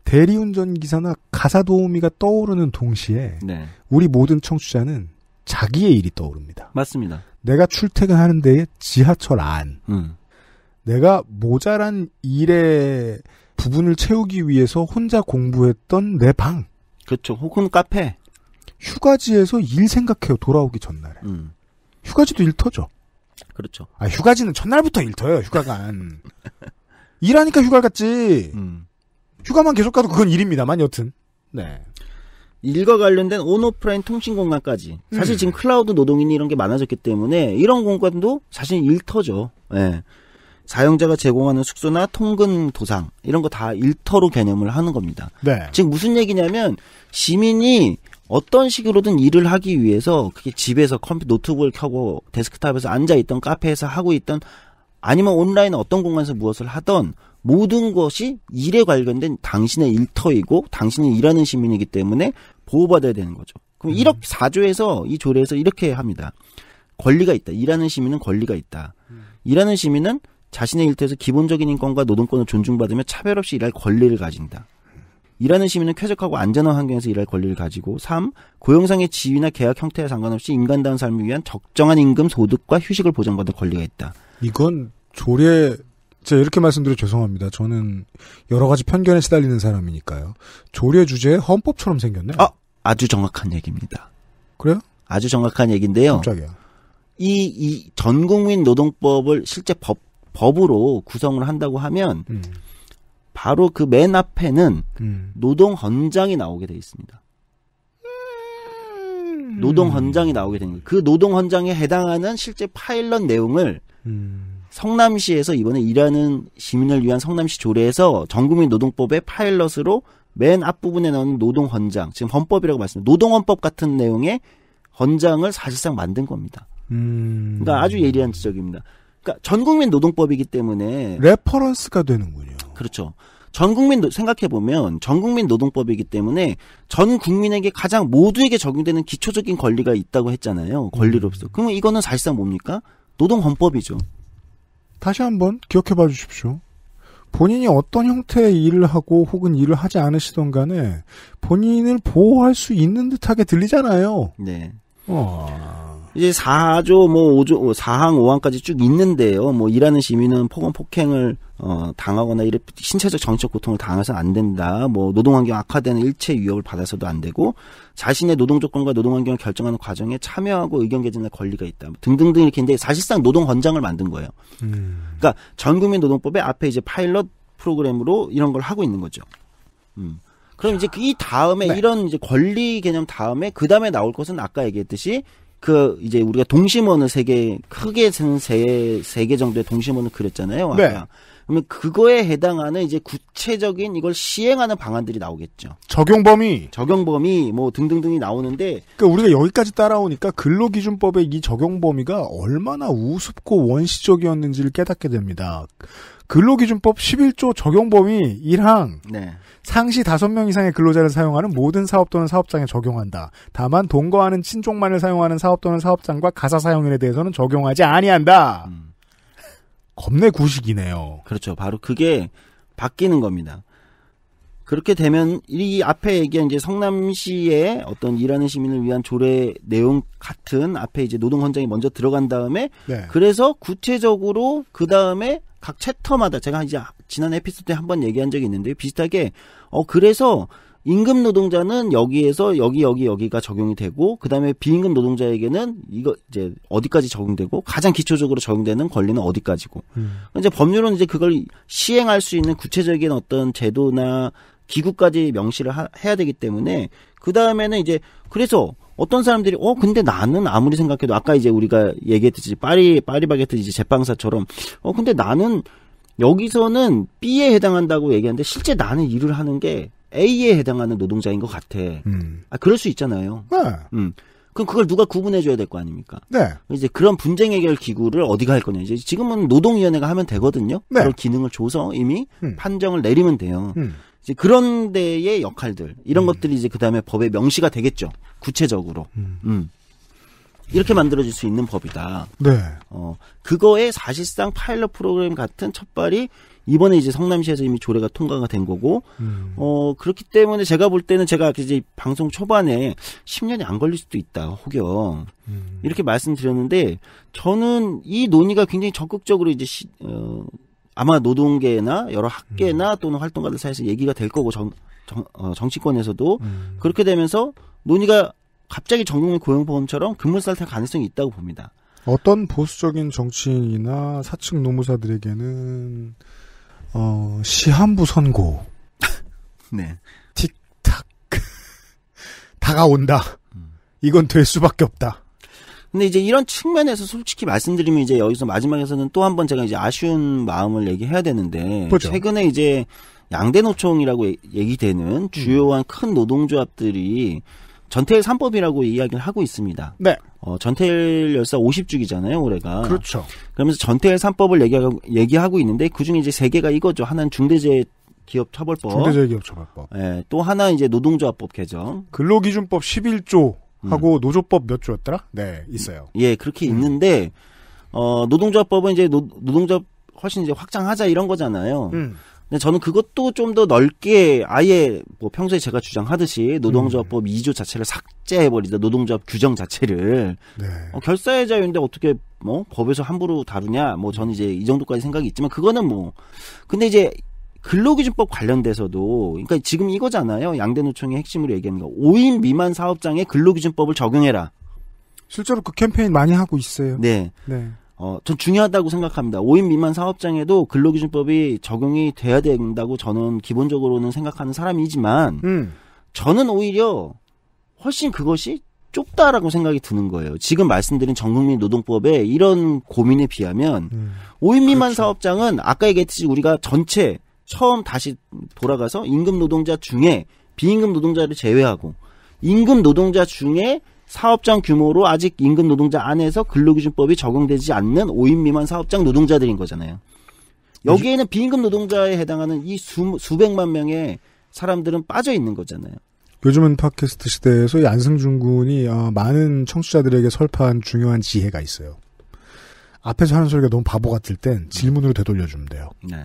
대리운전 기사나 가사 도우미가 떠오르는 동시에 네. 우리 모든 청취자는 자기의 일이 떠오릅니다. 맞습니다. 내가 출퇴근하는 데에 지하철 안, 음. 내가 모자란 일의 부분을 채우기 위해서 혼자 공부했던 내 방. 그렇죠. 혹은 카페. 휴가지에서 일 생각해요. 돌아오기 전날에. 음. 휴가지도 일터죠. 그렇죠. 아 휴가지는 첫날부터 일터예요. 휴가가 안. 일하니까 휴가 갔지 음. 휴가만 계속 가도 그건 일입니다만 여튼. 네. 일과 관련된 온오프라인 통신 공간까지 사실 음. 지금 클라우드 노동인이 이런 게 많아졌기 때문에 이런 공간도 사실 일터죠. 예. 사용자가 제공하는 숙소나 통근 도상 이런 거 다 일터로 개념을 하는 겁니다. 네. 즉 무슨 얘기냐면 시민이 어떤 식으로든 일을 하기 위해서 그게 집에서 컴퓨터 노트북을 켜고 데스크탑에서 앉아 있던 카페에서 하고 있던 아니면 온라인 어떤 공간에서 무엇을 하던 모든 것이 일에 관련된 당신의 일터이고 당신이 일하는 시민이기 때문에 보호받아야 되는 거죠. 그럼 음. 1억 4조에서 이 조례에서 이렇게 합니다. 권리가 있다. 일하는 시민은 권리가 있다. 음. 일하는 시민은 자신의 일터에서 기본적인 인권과 노동권을 존중받으며 차별 없이 일할 권리를 가진다. 일하는 시민은 쾌적하고 안전한 환경에서 일할 권리를 가지고 삼 고용상의 지위나 계약 형태와 상관없이 인간다운 삶을 위한 적정한 임금, 소득과 휴식을 보장받을 권리가 있다. 이건 조례 제가 이렇게 말씀드려 죄송합니다. 저는 여러 가지 편견에 시달리는 사람이니까요. 조례 주제 에 헌법처럼 생겼네. 아, 아주 정확한 얘기입니다. 그래요? 아주 정확한 얘기인데요. 깜짝이야. 이, 이 전국민 노동법을 실제 법, 법으로 구성을 한다고 하면, 음. 바로 그 맨 앞에는 음. 노동 헌장이 나오게 돼 있습니다. 음. 노동 헌장이 나오게 되는 거예요. 그 노동 헌장에 해당하는 실제 파일럿 내용을 음. 성남시에서 이번에 일하는 시민을 위한 성남시 조례에서 전국민 노동법의 파일럿으로 맨 앞부분에 넣은 노동헌장, 지금 헌법이라고 말씀, 노동헌법 같은 내용의 헌장을 사실상 만든 겁니다. 음... 그러니까 아주 예리한 지적입니다. 그러니까 전국민 노동법이기 때문에 레퍼런스가 되는군요. 그렇죠. 전국민 생각해 보면 전국민 노동법이기 때문에 전 국민에게 가장 모두에게 적용되는 기초적인 권리가 있다고 했잖아요. 권리로서. 음. 그러면 이거는 사실상 뭡니까? 노동 헌법이죠. 다시 한번 기억해 봐 주십시오. 본인이 어떤 형태의 일을 하고 혹은 일을 하지 않으시던 간에 본인을 보호할 수 있는 듯하게 들리잖아요. 네. 어. 이제 4조 뭐 5조 4항 뭐 5항까지 쭉 있는데요. 뭐 일하는 시민은 폭언 폭행을 어 당하거나 이런 신체적 정적 고통을 당해서 는안 된다. 뭐 노동 환경 악화되는 일체 위협을 받아서도 안 되고 자신의 노동 조건과 노동 환경을 결정하는 과정에 참여하고 의견 개진할 권리가 있다. 뭐 등등등 이렇게 있는데 사실상 노동 권장을 만든 거예요. 음. 그러니까 전국민 노동법에 앞에 이제 파일럿 프로그램으로 이런 걸 하고 있는 거죠. 음. 그럼 이제 그 이 다음에 네. 이런 이제 권리 개념 다음에 그 다음에 나올 것은 아까 얘기했듯이 그 이제 우리가 동심원을 세개 크게 세세 개 정도의 동심원을 그렸잖아요. 아까. 네. 그러면 그거에 해당하는 이제 구체적인 이걸 시행하는 방안들이 나오겠죠. 적용 범위, 적용 범위 뭐 등등등이 나오는데 그러니까 우리가 여기까지 따라오니까 근로기준법의 이 적용 범위가 얼마나 우습고 원시적이었는지를 깨닫게 됩니다. 근로기준법 11조 적용 범위 1항 네. 상시 5명 이상의 근로자를 사용하는 모든 사업 또는 사업장에 적용한다. 다만 동거하는 친족만을 사용하는 사업 또는 사업장과 가사 사용인에 대해서는 적용하지 아니한다. 음. 겁내 구식이네요. 그렇죠. 바로 그게 바뀌는 겁니다. 그렇게 되면 이 앞에 얘기한 이제 성남시의 어떤 일하는 시민을 위한 조례 내용 같은 앞에 이제 노동 헌장이 먼저 들어간 다음에 네. 그래서 구체적으로 그 다음에 각 챕터마다 제가 이제 지난 에피소드에 한번 얘기한 적이 있는데 비슷하게 어 그래서 임금 노동자는 여기에서 여기 여기 여기가 적용이 되고 그다음에 비임금 노동자에게는 이거 이제 어디까지 적용되고 가장 기초적으로 적용되는 권리는 어디까지고 음. 그러니까 이제 법률은 이제 그걸 시행할 수 있는 구체적인 어떤 제도나 기구까지 명시를 하, 해야 되기 때문에 그 다음에는 이제 그래서 어떤 사람들이 어 근데 나는 아무리 생각해도 아까 이제 우리가 얘기했듯이 파리 파리바게트 이제 제빵사처럼 어 근데 나는 여기서는 B에 해당한다고 얘기하는데 실제 나는 일을 하는 게 A에 해당하는 노동자인 것 같아. 음. 아 그럴 수 있잖아요. 네. 음. 그럼 그걸 누가 구분해 줘야 될 거 아닙니까? 네. 이제 그런 분쟁 해결 기구를 어디가 할 거냐. 이제 지금은 노동위원회가 하면 되거든요. 네. 그런 기능을 줘서 이미 음. 판정을 내리면 돼요. 음. 이제 그런 데의 역할들 이런 음. 것들이 이제 그 다음에 법에 명시가 되겠죠. 구체적으로. 음. 음. 이렇게 만들어질 수 있는 법이다. 네. 어, 그거에 사실상 파일럿 프로그램 같은 첫발이 이번에 이제 성남시에서 이미 조례가 통과가 된 거고, 음. 어, 그렇기 때문에 제가 볼 때는 제가 이제 방송 초반에 10년이 안 걸릴 수도 있다, 혹여. 음. 이렇게 말씀드렸는데, 저는 이 논의가 굉장히 적극적으로 이제 시, 어, 아마 노동계나 여러 학계나 음. 또는 활동가들 사이에서 얘기가 될 거고 정, 정, 어, 정치권에서도 음. 그렇게 되면서 논의가 갑자기 전국민 고용보험처럼 급물살탈 가능성이 있다고 봅니다. 어떤 보수적인 정치인이나 사측 노무사들에게는 어, 시한부 선고, 네, 틱탁 다가온다. 음. 이건 될 수밖에 없다. 근데 이제 이런 측면에서 솔직히 말씀드리면 이제 여기서 마지막에서는 또 한 번 제가 이제 아쉬운 마음을 얘기해야 되는데 그렇죠. 최근에 이제 양대 노총이라고 얘기되는 음. 주요한 음. 큰 노동조합들이 전태일 3법이라고 이야기를 하고 있습니다. 네. 어, 전태일 열사 50주기잖아요, 올해가. 그렇죠. 그러면서 전태일 3법을 얘기하고, 얘기하고 있는데 그 중에 이제 세 개가 이거죠. 하나는 중대재해 기업처벌법. 중대재해기업처벌법. 예, 또 하나 이제 노동조합법 개정. 근로기준법 11조 음. 하고 음. 노조법 몇 조였더라? 네, 있어요. 음. 예, 그렇게 음. 있는데 어 노동조합법은 이제 노, 노동조합 훨씬 이제 확장하자 이런 거잖아요. 음. 근데 저는 그것도 좀 더 넓게 아예 뭐 평소에 제가 주장하듯이 노동조합법 음. 2조 자체를 삭제해버리자 노동조합 규정 자체를 네. 어, 결사의 자유인데 어떻게 뭐 법에서 함부로 다루냐 뭐 저는 이제 이 정도까지 생각이 있지만 그거는 뭐 근데 이제 근로기준법 관련돼서도 그러니까 지금 이거잖아요. 양대 노총의 핵심으로 얘기하는 거. 5인 미만 사업장에 근로기준법을 적용해라. 실제로 그 캠페인 많이 하고 있어요. 네. 네. 어, 전 중요하다고 생각합니다. 5인 미만 사업장에도 근로기준법이 적용이 돼야 된다고 저는 기본적으로는 생각하는 사람이지만 음. 저는 오히려 훨씬 그것이 좁다라고 생각이 드는 거예요. 지금 말씀드린 전국민 노동법에 이런 고민에 비하면 음, 5인 미만 그렇죠. 사업장은 아까 얘기했듯이 우리가 전체 처음 다시 돌아가서 임금 노동자 중에 비임금 노동자를 제외하고 임금 노동자 중에 사업장 규모로 아직 임금 노동자 안에서 근로기준법이 적용되지 않는 5인 미만 사업장 노동자들인 거잖아요. 여기에는 비임금 노동자에 해당하는 이 수, 수백만 명의 사람들은 빠져 있는 거잖아요. 요즘은 팟캐스트 시대에서 안승준 군이 아, 많은 청취자들에게 설파한 중요한 지혜가 있어요. 앞에서 하는 소리가 너무 바보 같을 땐 질문으로 되돌려주면 돼요. 네.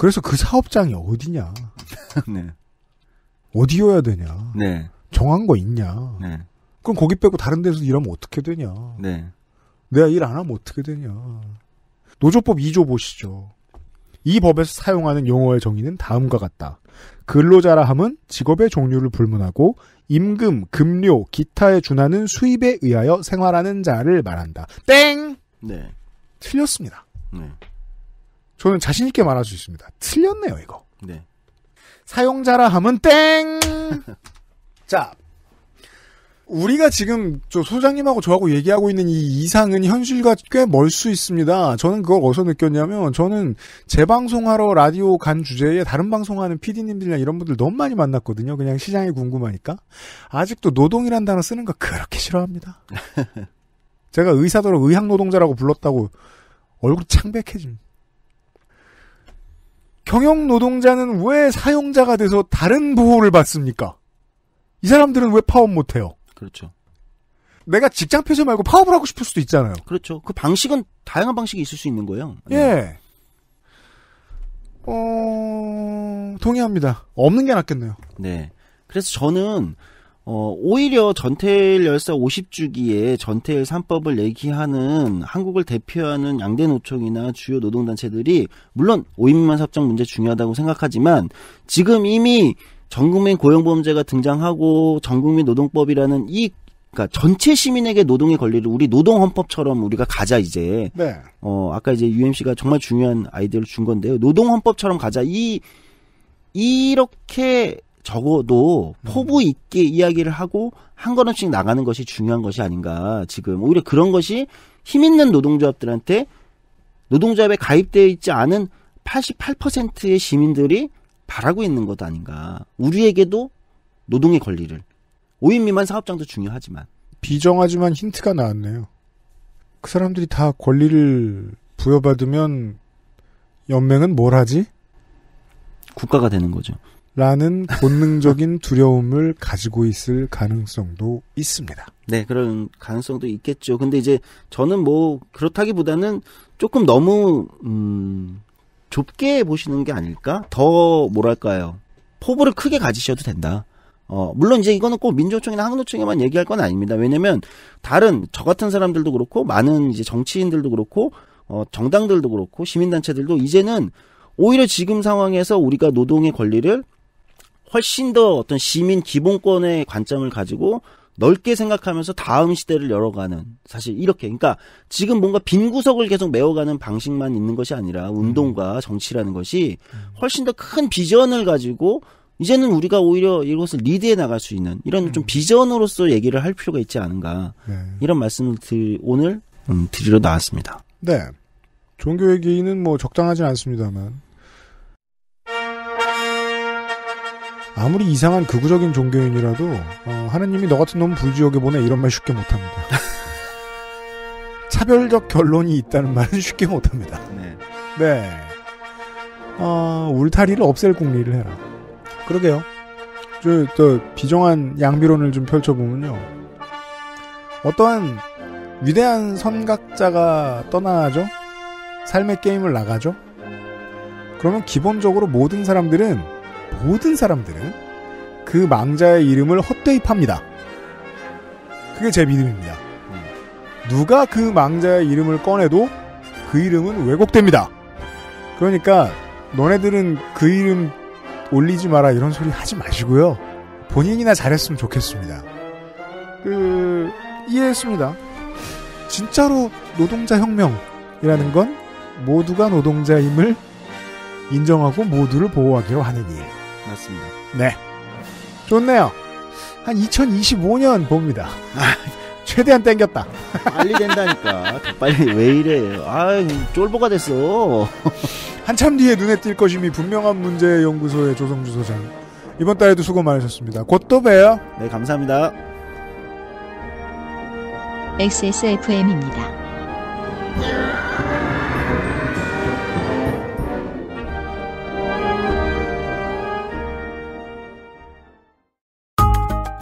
그래서 그 사업장이 어디냐? 네. 어디여야 되냐? 네. 정한 거 있냐? 네. 그럼 거기 빼고 다른 데서 일하면 어떻게 되냐? 네. 내가 일 안 하면 어떻게 되냐? 노조법 2조 보시죠. 이 법에서 사용하는 용어의 정의는 다음과 같다. 근로자라 함은 직업의 종류를 불문하고 임금, 급료, 기타에 준하는 수입에 의하여 생활하는 자를 말한다. 땡! 네. 틀렸습니다. 네. 저는 자신 있게 말할 수 있습니다. 틀렸네요, 이거. 네. 사용자라 하면 땡. 자. 우리가 지금 저 소장님하고 저하고 얘기하고 있는 이 이상은 현실과 꽤 멀 수 있습니다. 저는 그걸 어디서 느꼈냐면 저는 재방송하러 라디오 간 주제에 다른 방송하는 p d 님들이랑 이런 분들 너무 많이 만났거든요. 그냥 시장이 궁금하니까. 아직도 노동이란 단어 쓰는 거 그렇게 싫어합니다. 제가 의사도로 의학 노동자라고 불렀다고 얼굴 창백해집니다. 경영 노동자는 왜 사용자가 돼서 다른 보호를 받습니까? 이 사람들은 왜 파업 못해요? 그렇죠. 내가 직장 폐쇄 말고 파업을 하고 싶을 수도 있잖아요. 그렇죠. 그 방식은 다양한 방식이 있을 수 있는 거예요. 네. 예. 네. 어, 동의합니다. 없는 게 낫겠네요. 네. 그래서 저는 어, 오히려 전태일 열사 50주기에 전태일 3법을 얘기하는 한국을 대표하는 양대 노총이나 주요 노동단체들이 물론 오인만 사 협정 문제 중요하다고 생각하지만 지금 이미 전국민 고용보험제가 등장하고 전국민 노동법이라는 이그니까 전체 시민에게 노동의 권리를 우리 노동 헌법처럼 우리가 가자 이제. 네. 어 아까 이제 UMC가 정말 중요한 아이디어를 준 건데요. 노동 헌법처럼 가자 이 이렇게 적어도 음. 포부 있게 이야기를 하고 한 걸음씩 나가는 것이 중요한 것이 아닌가 지금 오히려 그런 것이 힘 있는 노동조합들한테 노동조합에 가입되어 있지 않은 88%의 시민들이 바라고 있는 것 아닌가 우리에게도 노동의 권리를 5인 미만 사업장도 중요하지만 비정하지만 힌트가 나왔네요 그 사람들이 다 권리를 부여받으면 연맹은 뭘 하지? 국가가 되는 거죠. 라는 본능적인 두려움을 가지고 있을 가능성도 있습니다. 네, 그런 가능성도 있겠죠. 근데 이제 저는 뭐 그렇다기보다는 조금 너무 음, 좁게 보시는 게 아닐까? 더 뭐랄까요? 포부를 크게 가지셔도 된다. 어, 물론 이제 이거는 꼭 민주노총이나 항노총에만 얘기할 건 아닙니다. 왜냐면 다른 저 같은 사람들도 그렇고 많은 이제 정치인들도 그렇고 어, 정당들도 그렇고 시민단체들도 이제는 오히려 지금 상황에서 우리가 노동의 권리를 훨씬 더 어떤 시민 기본권의 관점을 가지고 넓게 생각하면서 다음 시대를 열어가는 사실 이렇게 그러니까 지금 뭔가 빈 구석을 계속 메워가는 방식만 있는 것이 아니라 운동과 음. 정치라는 것이 음. 훨씬 더 큰 비전을 가지고 이제는 우리가 오히려 이것을 리드해 나갈 수 있는 이런 좀 음. 비전으로서 얘기를 할 필요가 있지 않은가 네. 이런 말씀을 드, 리 오늘 드리러 나왔습니다. 네, 종교 얘기는 뭐 적당하진 않습니다만 아무리 이상한 극우적인 종교인이라도 어, 하느님이 너 같은 놈 불지옥에 보내 이런 말 쉽게 못합니다. 차별적 결론이 있다는 말은 쉽게 못합니다. 네. 네. 어, 울타리를 없앨 국리를 해라. 그러게요. 저, 저 비정한 양비론을 좀 펼쳐보면요. 어떠한 위대한 선각자가 떠나죠? 삶의 게임을 나가죠? 그러면 기본적으로 모든 사람들은 모든 사람들은 그 망자의 이름을 헛되이 팝니다. 그게 제 믿음입니다. 누가 그 망자의 이름을 꺼내도 그 이름은 왜곡됩니다. 그러니까 너네들은 그 이름 올리지 마라 이런 소리 하지 마시고요. 본인이나 잘했으면 좋겠습니다. 그 이해했습니다. 진짜로 노동자 혁명이라는 네. 건 모두가 노동자임을 인정하고 모두를 보호하기로 하는 일. 맞습니다. 네. 좋네요. 한 2025년 봅니다. 아. 최대한 땡겼다. 빨리 된다니까. 빨리 왜 이래요. 아, 쫄보가 됐어. 한참 뒤에 눈에 띌 것임이 분명한 문제 연구소의 조성주 소장. 이번 달에도 수고 많으셨습니다. 곧 또 봬요. 네, 감사합니다. XSFM입니다.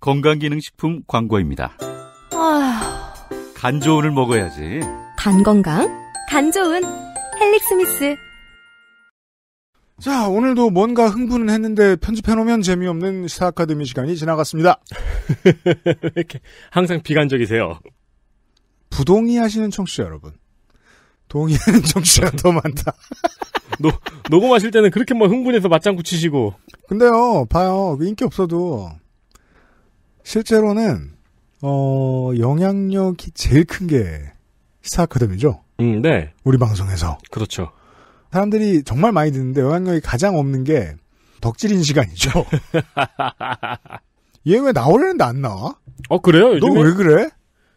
건강기능식품 광고입니다. 아휴... 간 좋은을 먹어야지. 간 건강, 간 좋은 헬릭스미스. 자, 오늘도 뭔가 흥분은 했는데 편집해놓으면 재미없는 시사 아카데미 시간이 지나갔습니다. 이렇게 항상 비관적이세요. 부동의하시는 청취자 여러분. 동의하는 청취자 더 많다. 녹음하실 때는 그렇게 막 뭐 흥분해서 맞장구 치시고. 근데요, 봐요. 인기 없어도 실제로는 어, 영향력이 제일 큰 게 스타 아카데미죠. 음, 네. 우리 방송에서. 그렇죠. 사람들이 정말 많이 듣는데 영향력이 가장 없는 게 덕질인 시간이죠. 얘 왜 나오려는데 안 나와? 어 그래요? 너 왜 그래?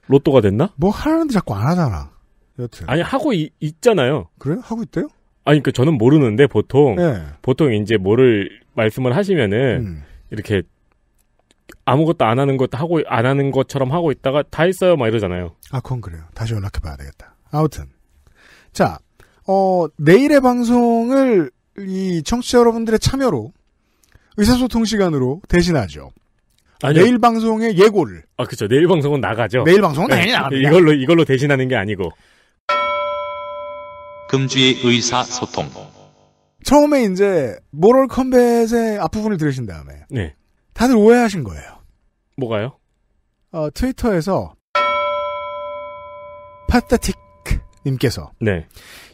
로또가 됐나? 뭐 하라는데 자꾸 안 하잖아. 여튼 아니 하고 이, 있잖아요. 그래요? 하고 있대요? 아니 그러니까 저는 모르는데 보통 네. 보통 이제 뭐를 말씀을 하시면은 음. 이렇게 아무것도 안 하는 것 하고 안 하는 것처럼 하고 있다가 다 했어요 막 이러잖아요. 아 그건 그래요. 다시 연락해 봐야 되겠다. 아무튼 자 어, 내일의 방송을 이 청취자 여러분들의 참여로 의사소통 시간으로 대신하죠. 아니요. 내일 방송의 예고를. 아 그렇죠. 내일 방송은 나가죠. 내일 방송은 네. 당연히 네. 나갑니다. 이걸로 이걸로 대신하는 게 아니고. 금주의 의사소통. 처음에 이제 모럴 컴뱃의 앞부분을 들으신 다음에 네. 다들 오해하신 거예요. 뭐가요? 어, 트위터에서 파타틱 님께서 네.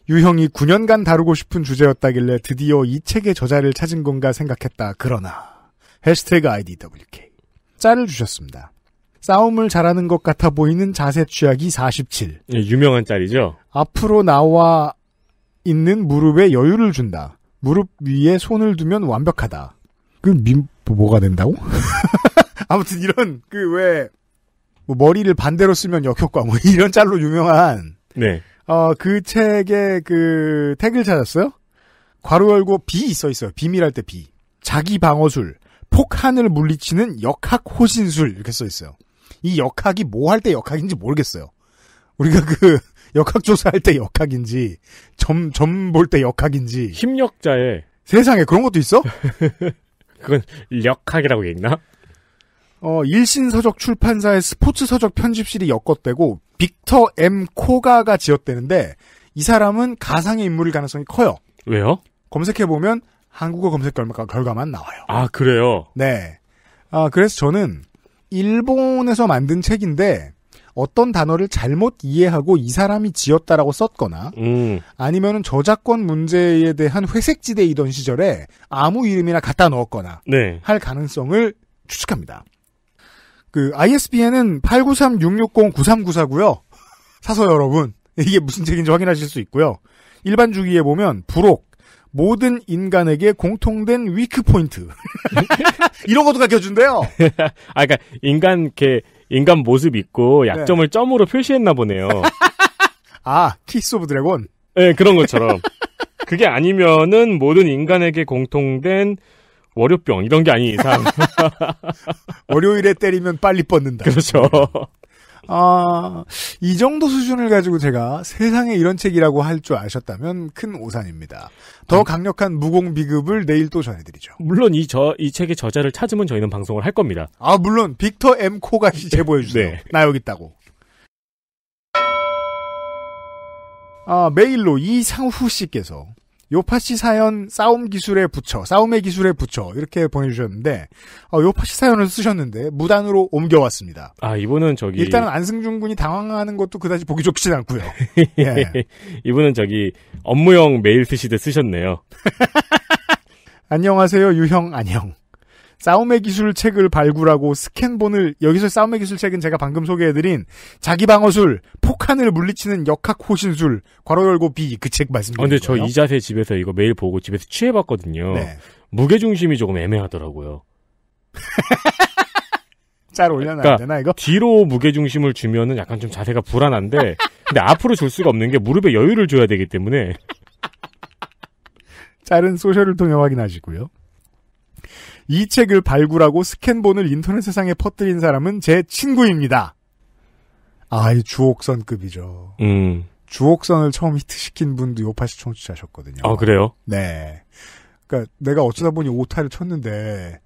유형이 9년간 다루고 싶은 주제였다길래 드디어 이 책의 저자를 찾은 건가 생각했다. 그러나 해시태그 IDWK 짤을 주셨습니다. 싸움을 잘하는 것 같아 보이는 자세 취약이 47. 예, 유명한 짤이죠. 앞으로 나와 있는 무릎에 여유를 준다. 무릎 위에 손을 두면 완벽하다. 그 민, 뭐, 뭐가 된다고? 아무튼 이런 그왜 뭐 머리를 반대로 쓰면 역효과 뭐 이런 짤로 유명한 네. 어, 그 책의 그 태그를 찾았어요. 괄호 열고 비써 있어요. 비밀할 때 비. 자기 방어술, 폭한을 물리치는 역학 호신술 이렇게 써 있어요. 이 역학이 뭐 할 때 역학인지 모르겠어요. 우리가 그 역학 조사할 때 역학인지 점 점 볼 때 역학인지 힘력자의 세상에 그런 것도 있어? 그건 역학이라고 했나? 어, 일신서적 출판사의 스포츠서적 편집실이 엮어대고 빅터 M 코가가 지었대는데 이 사람은 가상의 인물일 가능성이 커요. 왜요? 검색해보면 한국어 검색 결과, 결과만 나와요. 아, 그래요? 네. 아, 그래서 저는 일본에서 만든 책인데 어떤 단어를 잘못 이해하고 이 사람이 지었다라고 썼거나 음. 아니면은 저작권 문제에 대한 회색지대이던 시절에 아무 이름이나 갖다 넣었거나 네. 할 가능성을 추측합니다. 그 ISBN은 893-660-9394고요. 사서 여러분 이게 무슨 책인지 확인하실 수 있고요. 일반 주기에 보면 부록 모든 인간에게 공통된 위크 포인트 이런 것도 가르쳐준대요. 아, 그러니까 인간 이렇게 인간 모습 있고 네. 약점을 네. 점으로 표시했나 보네요. 아, 키스 오브 드래곤? 네, 그런 것처럼. 그게 아니면은 모든 인간에게 공통된 월요병 이런 게 아닌 이상 월요일에 때리면 빨리 뻗는다. 그렇죠. 아, 이 정도 수준을 가지고 제가 세상에 이런 책이라고 할 줄 아셨다면 큰 오산입니다. 더 음. 강력한 무공 비급을 내일 또 전해드리죠. 물론 이 저 이 책의 저자를 찾으면 저희는 방송을 할 겁니다. 아 물론 빅터 M 코가 네. 제보해 주세요. 네. 나 여기 있다고. 아 메일로 이상후 씨께서 요파시 사연 싸움 기술에 붙여 싸움의 기술에 붙여 이렇게 보내주셨는데 어, 요파시 사연을 쓰셨는데 무단으로 옮겨왔습니다. 아 이분은 저기 일단은 안승준 군이 당황하는 것도 그다지 보기 좋진 않고요. 예. 이분은 저기 업무용 메일 쓰시듯 쓰셨네요. 안녕하세요 유형 안녕. 싸움의 기술 책을 발굴하고 스캔본을 여기서 싸움의 기술 책은 제가 방금 소개해드린 자기 방어술 폭탄을 물리치는 역학 호신술 괄호 열고 비 그 책 말씀드린 근데 저 이 자세 집에서 이거 매일 보고 집에서 취해봤거든요. 네. 무게 중심이 조금 애매하더라고요. 잘 올려놔야 그러니까 되나 이거? 뒤로 무게 중심을 주면은 약간 좀 자세가 불안한데 근데 앞으로 줄 수가 없는 게 무릎에 여유를 줘야 되기 때문에. 다른 소셜을 통해 확인하시고요. 이 책을 발굴하고 스캔본을 인터넷 세상에 퍼뜨린 사람은 제 친구입니다. 아이 주옥선급이죠. 음. 주옥선을 처음 히트시킨 분도 요파시 청취자셨거든요. 아 그래요? 네. 그러니까 내가 어쩌다 보니 오타를 쳤는데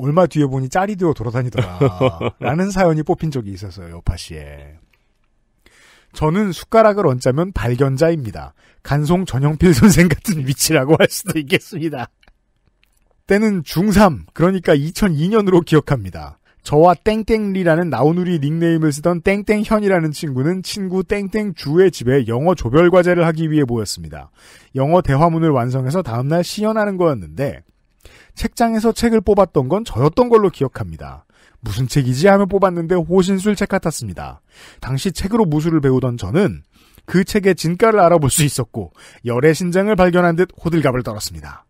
얼마 뒤에 보니 짤이 되어 돌아다니더라라는 사연이 뽑힌 적이 있었어요 요파시에. 저는 숟가락을 얹자면 발견자입니다. 간송 전형필 선생 같은 위치라고 할 수도 있겠습니다. 때는 중3, 그러니까 2002년으로 기억합니다. 저와 땡땡리라는 나우누리 닉네임을 쓰던 땡땡현이라는 친구는 친구 땡땡주의 집에 영어 조별 과제를 하기 위해 모였습니다. 영어 대화문을 완성해서 다음날 시연하는 거였는데 책장에서 책을 뽑았던 건 저였던 걸로 기억합니다. 무슨 책이지 하며 뽑았는데 호신술 책 같았습니다. 당시 책으로 무술을 배우던 저는 그 책의 진가를 알아볼 수 있었고 열의 신장을 발견한 듯 호들갑을 떨었습니다.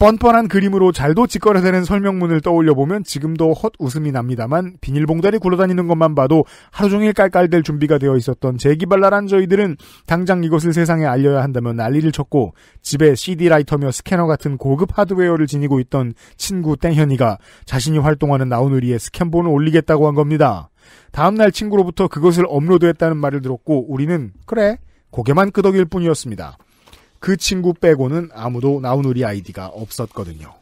뻔뻔한 그림으로 잘도 짓거려되는 설명문을 떠올려 보면 지금도 헛웃음이 납니다만 비닐봉다리 굴러다니는 것만 봐도 하루 종일 깔깔댈 준비가 되어 있었던 재기발랄한 저희들은 당장 이것을 세상에 알려야 한다며 난리를 쳤고 집에 CD 라이터며 스캐너 같은 고급 하드웨어를 지니고 있던 친구 땡현이가 자신이 활동하는 나우누리에 스캔본을 올리겠다고 한 겁니다. 다음날 친구로부터 그것을 업로드했다는 말을 들었고 우리는 그래 고개만 끄덕일 뿐이었습니다. 그 친구 빼고는 아무도 나온 우리 아이디가 없었거든요.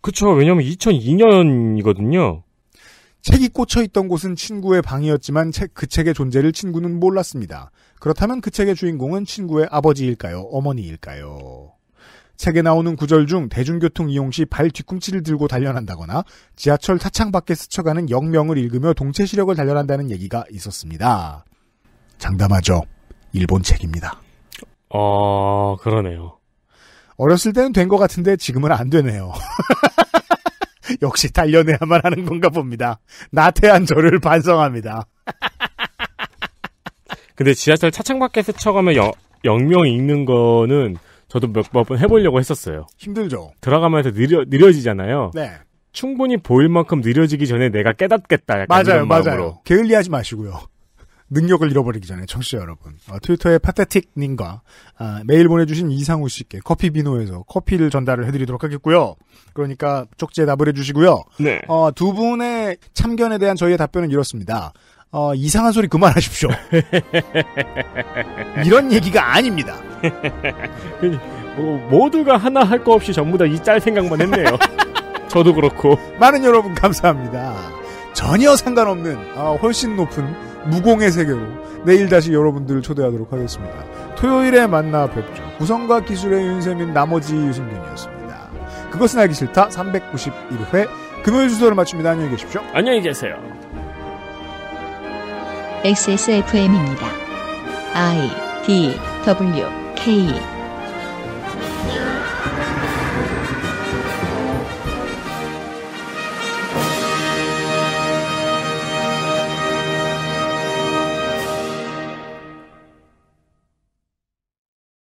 그쵸. 왜냐면 2002년이거든요. 책이 꽂혀있던 곳은 친구의 방이었지만 책, 그 책의 존재를 친구는 몰랐습니다. 그렇다면 그 책의 주인공은 친구의 아버지일까요? 어머니일까요? 책에 나오는 구절 중 대중교통 이용 시 발 뒤꿈치를 들고 단련한다거나 지하철 타창 밖에 스쳐가는 역명을 읽으며 동체 시력을 단련한다는 얘기가 있었습니다. 장담하죠. 일본 책입니다. 어, 그러네요. 어렸을 때는 된 것 같은데 지금은 안 되네요. 역시 단련해야만 하는 건가 봅니다. 나태한 저를 반성합니다. 근데 지하철 차창 밖에 스쳐가면 여, 영명 읽는 거는 저도 몇 번 해보려고 했었어요. 힘들죠. 들어가면서 느려, 느려지잖아요. 네. 충분히 보일 만큼 느려지기 전에 내가 깨닫겠다. 맞아요, 맞아요. 게을리하지 마시고요. 능력을 잃어버리기 전에 청취자 여러분 어, 트위터의 파테틱님과 아, 메일 보내주신 이상우 씨께 커피 비노에서 커피를 전달을 해드리도록 하겠고요. 그러니까 쪽지에 답을 해주시고요. 네. 어, 두 분의 참견에 대한 저희의 답변은 이렇습니다. 어, 이상한 소리 그만하십시오. 이런 얘기가 아닙니다. 뭐, 모두가 하나 할 거 없이 전부 다 이 짤 생각만 했네요. 저도 그렇고. 많은 여러분 감사합니다. 전혀 상관없는 어, 훨씬 높은 무공의 세계로 내일 다시 여러분들을 초대하도록 하겠습니다. 토요일에 만나 뵙죠. 구성과 기술의 윤세민 나머지 유승균이었습니다. 그것은 알기 싫다 391회 금요일 주소를 마칩니다. 안녕히 계십시오. 안녕히 계세요. XSFM입니다. I D W K Yeah.